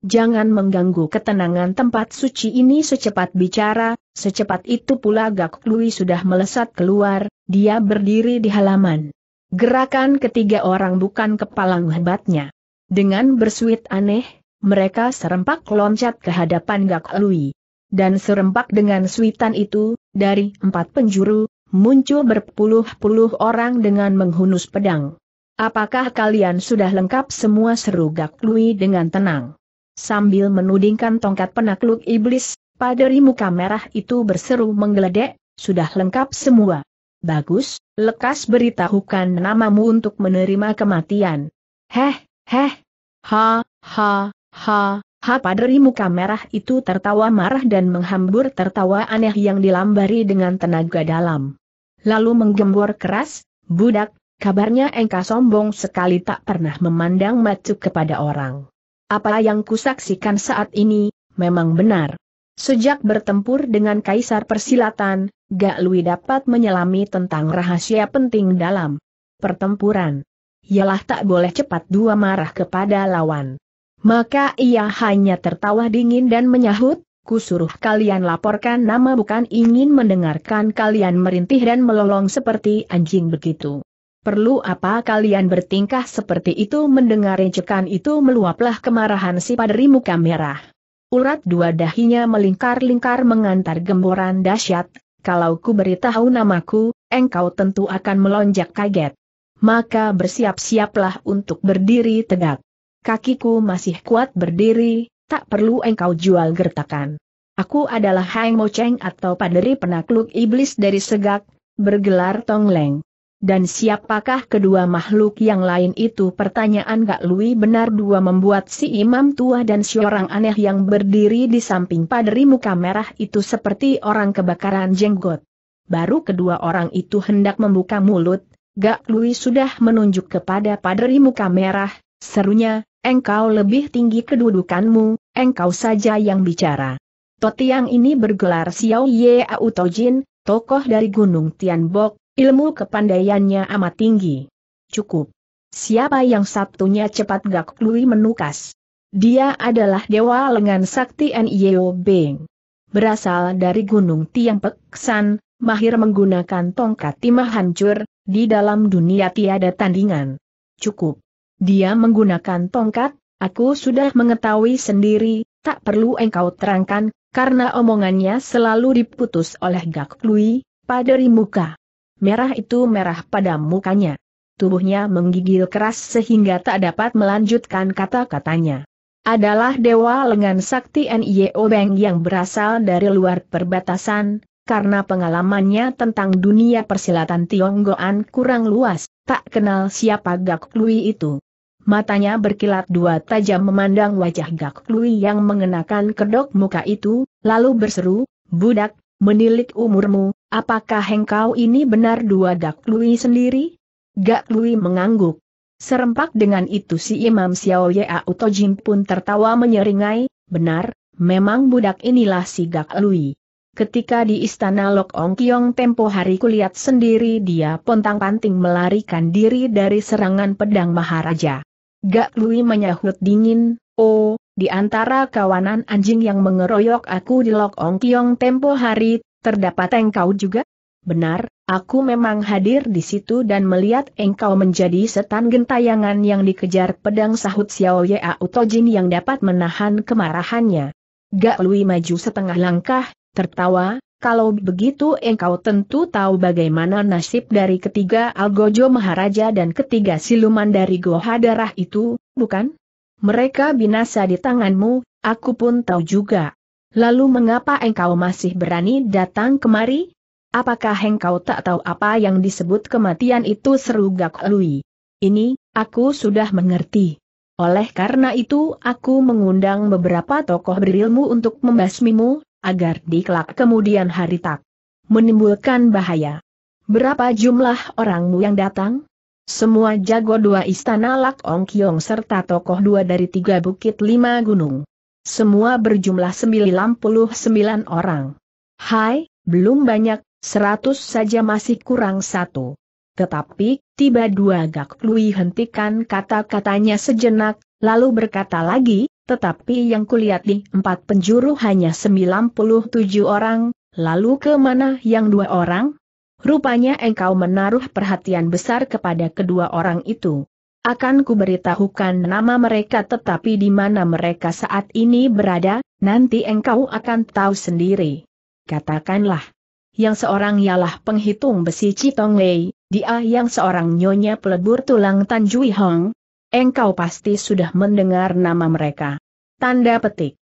Jangan mengganggu ketenangan tempat suci ini secepat bicara, Secepat itu pula Gak Lui sudah melesat keluar, dia berdiri di halaman. Gerakan ketiga orang bukan kepalang hebatnya. Dengan bersuit aneh, mereka serempak loncat ke hadapan Gak Lui. Dan serempak dengan suitan itu, dari empat penjuru, muncul berpuluh-puluh orang dengan menghunus pedang. Apakah kalian sudah lengkap semua seru Gak Lui dengan tenang? Sambil menudingkan tongkat penakluk iblis, apa dari muka merah itu berseru menggeledek, sudah lengkap semua. Bagus, lekas beritahukan namamu untuk menerima kematian. Heh, heh, ha, ha, ha, ha paderi muka merah itu tertawa marah dan menghambur tertawa aneh yang dilambari dengan tenaga dalam. Lalu menggembor keras, budak, kabarnya engkau sombong sekali tak pernah memandang macu kepada orang. Apa yang kusaksikan saat ini, memang benar. Sejak bertempur dengan Kaisar Persilatan, Gak Lui dapat menyelami tentang rahasia penting dalam pertempuran. Ialah tak boleh cepat dua marah kepada lawan. Maka ia hanya tertawa dingin dan menyahut, kusuruh kalian laporkan nama bukan ingin mendengarkan kalian merintih dan melolong seperti anjing begitu. Perlu apa kalian bertingkah seperti itu mendengar rencekan itu meluaplah kemarahan si padrimu merah. Urat dua dahinya melingkar-lingkar mengantar gemboran dahsyat, kalau ku beritahu namaku, engkau tentu akan melonjak kaget. Maka bersiap-siaplah untuk berdiri tegak. Kakiku masih kuat berdiri, tak perlu engkau jual gertakan. Aku adalah Hang Mo Cheng atau paderi penakluk iblis dari Segak, bergelar Tong Leng. Dan siapakah kedua makhluk yang lain itu pertanyaan Gak Lui benar dua membuat si imam tua dan si orang aneh yang berdiri di samping padri muka merah itu seperti orang kebakaran jenggot. Baru kedua orang itu hendak membuka mulut, Gak Lui sudah menunjuk kepada padri muka merah, serunya, engkau lebih tinggi kedudukanmu, engkau saja yang bicara. Totiang ini bergelar Xiao Ye Autojin, tokoh dari Gunung Tianbok, Ilmu kepandaiannya amat tinggi. Cukup. Siapa yang satunya cepat Gak klui menukas? Dia adalah Dewa Lengan Sakti Nio Beng. Berasal dari Gunung Tiang Peksan, mahir menggunakan tongkat timah hancur, di dalam dunia tiada tandingan. Cukup. Dia menggunakan tongkat, aku sudah mengetahui sendiri, tak perlu engkau terangkan, karena omongannya selalu diputus oleh Gak Klui, pada muka merah itu merah pada mukanya. Tubuhnya menggigil keras sehingga tak dapat melanjutkan kata-katanya. Adalah Dewa Lengan Sakti N.I.O. Beng yang berasal dari luar perbatasan, karena pengalamannya tentang dunia persilatan Tionggoan kurang luas, tak kenal siapa Gak Lui itu. Matanya berkilat dua tajam memandang wajah Gak Lui yang mengenakan kedok muka itu, lalu berseru, Budak, menilik umurmu, Apakah engkau ini benar dua Dak Lui sendiri? Gak Lui mengangguk. Serempak dengan itu si Imam Xiao Yea Jim pun tertawa menyeringai, benar, memang budak inilah si Gak Lui. Ketika di istana Lok Ong Kiong tempo hari kulihat sendiri dia pontang-panting melarikan diri dari serangan pedang Maharaja. Gak Lui menyahut dingin, oh, di antara kawanan anjing yang mengeroyok aku di Lok Ong Kiong tempo hari, Terdapat engkau juga? Benar, aku memang hadir di situ dan melihat engkau menjadi setan gentayangan yang dikejar pedang sahut Xiao Yao Tojin yang dapat menahan kemarahannya. Gak Lui maju setengah langkah, tertawa, kalau begitu engkau tentu tahu bagaimana nasib dari ketiga Algojo Maharaja dan ketiga siluman dari Goha Darah itu, bukan? Mereka binasa di tanganmu, aku pun tahu juga. Lalu mengapa engkau masih berani datang kemari? Apakah engkau tak tahu apa yang disebut kematian itu seru Gak Lui? Ini, aku sudah mengerti. Oleh karena itu aku mengundang beberapa tokoh berilmu untuk membasmimu, agar di kelak kemudian hari tak menimbulkan bahaya. Berapa jumlah orangmu yang datang? Semua jago dua istana Lak Ong Kiong serta tokoh dua dari tiga bukit lima gunung. Semua berjumlah 99 orang. Hai, belum banyak, 100 saja masih kurang satu. Tetapi, tiba dua Gak Lui hentikan kata-katanya sejenak, lalu berkata lagi, tetapi yang kulihat di empat penjuru hanya 97 orang, lalu ke mana yang dua orang? Rupanya engkau menaruh perhatian besar kepada kedua orang itu. Akan kuberitahukan nama mereka tetapi di mana mereka saat ini berada, nanti engkau akan tahu sendiri. Katakanlah. Yang seorang ialah penghitung besi Citong Lei, dia yang seorang nyonya pelebur tulang Tan Jui Hong. Engkau pasti sudah mendengar nama mereka. Tanda petik.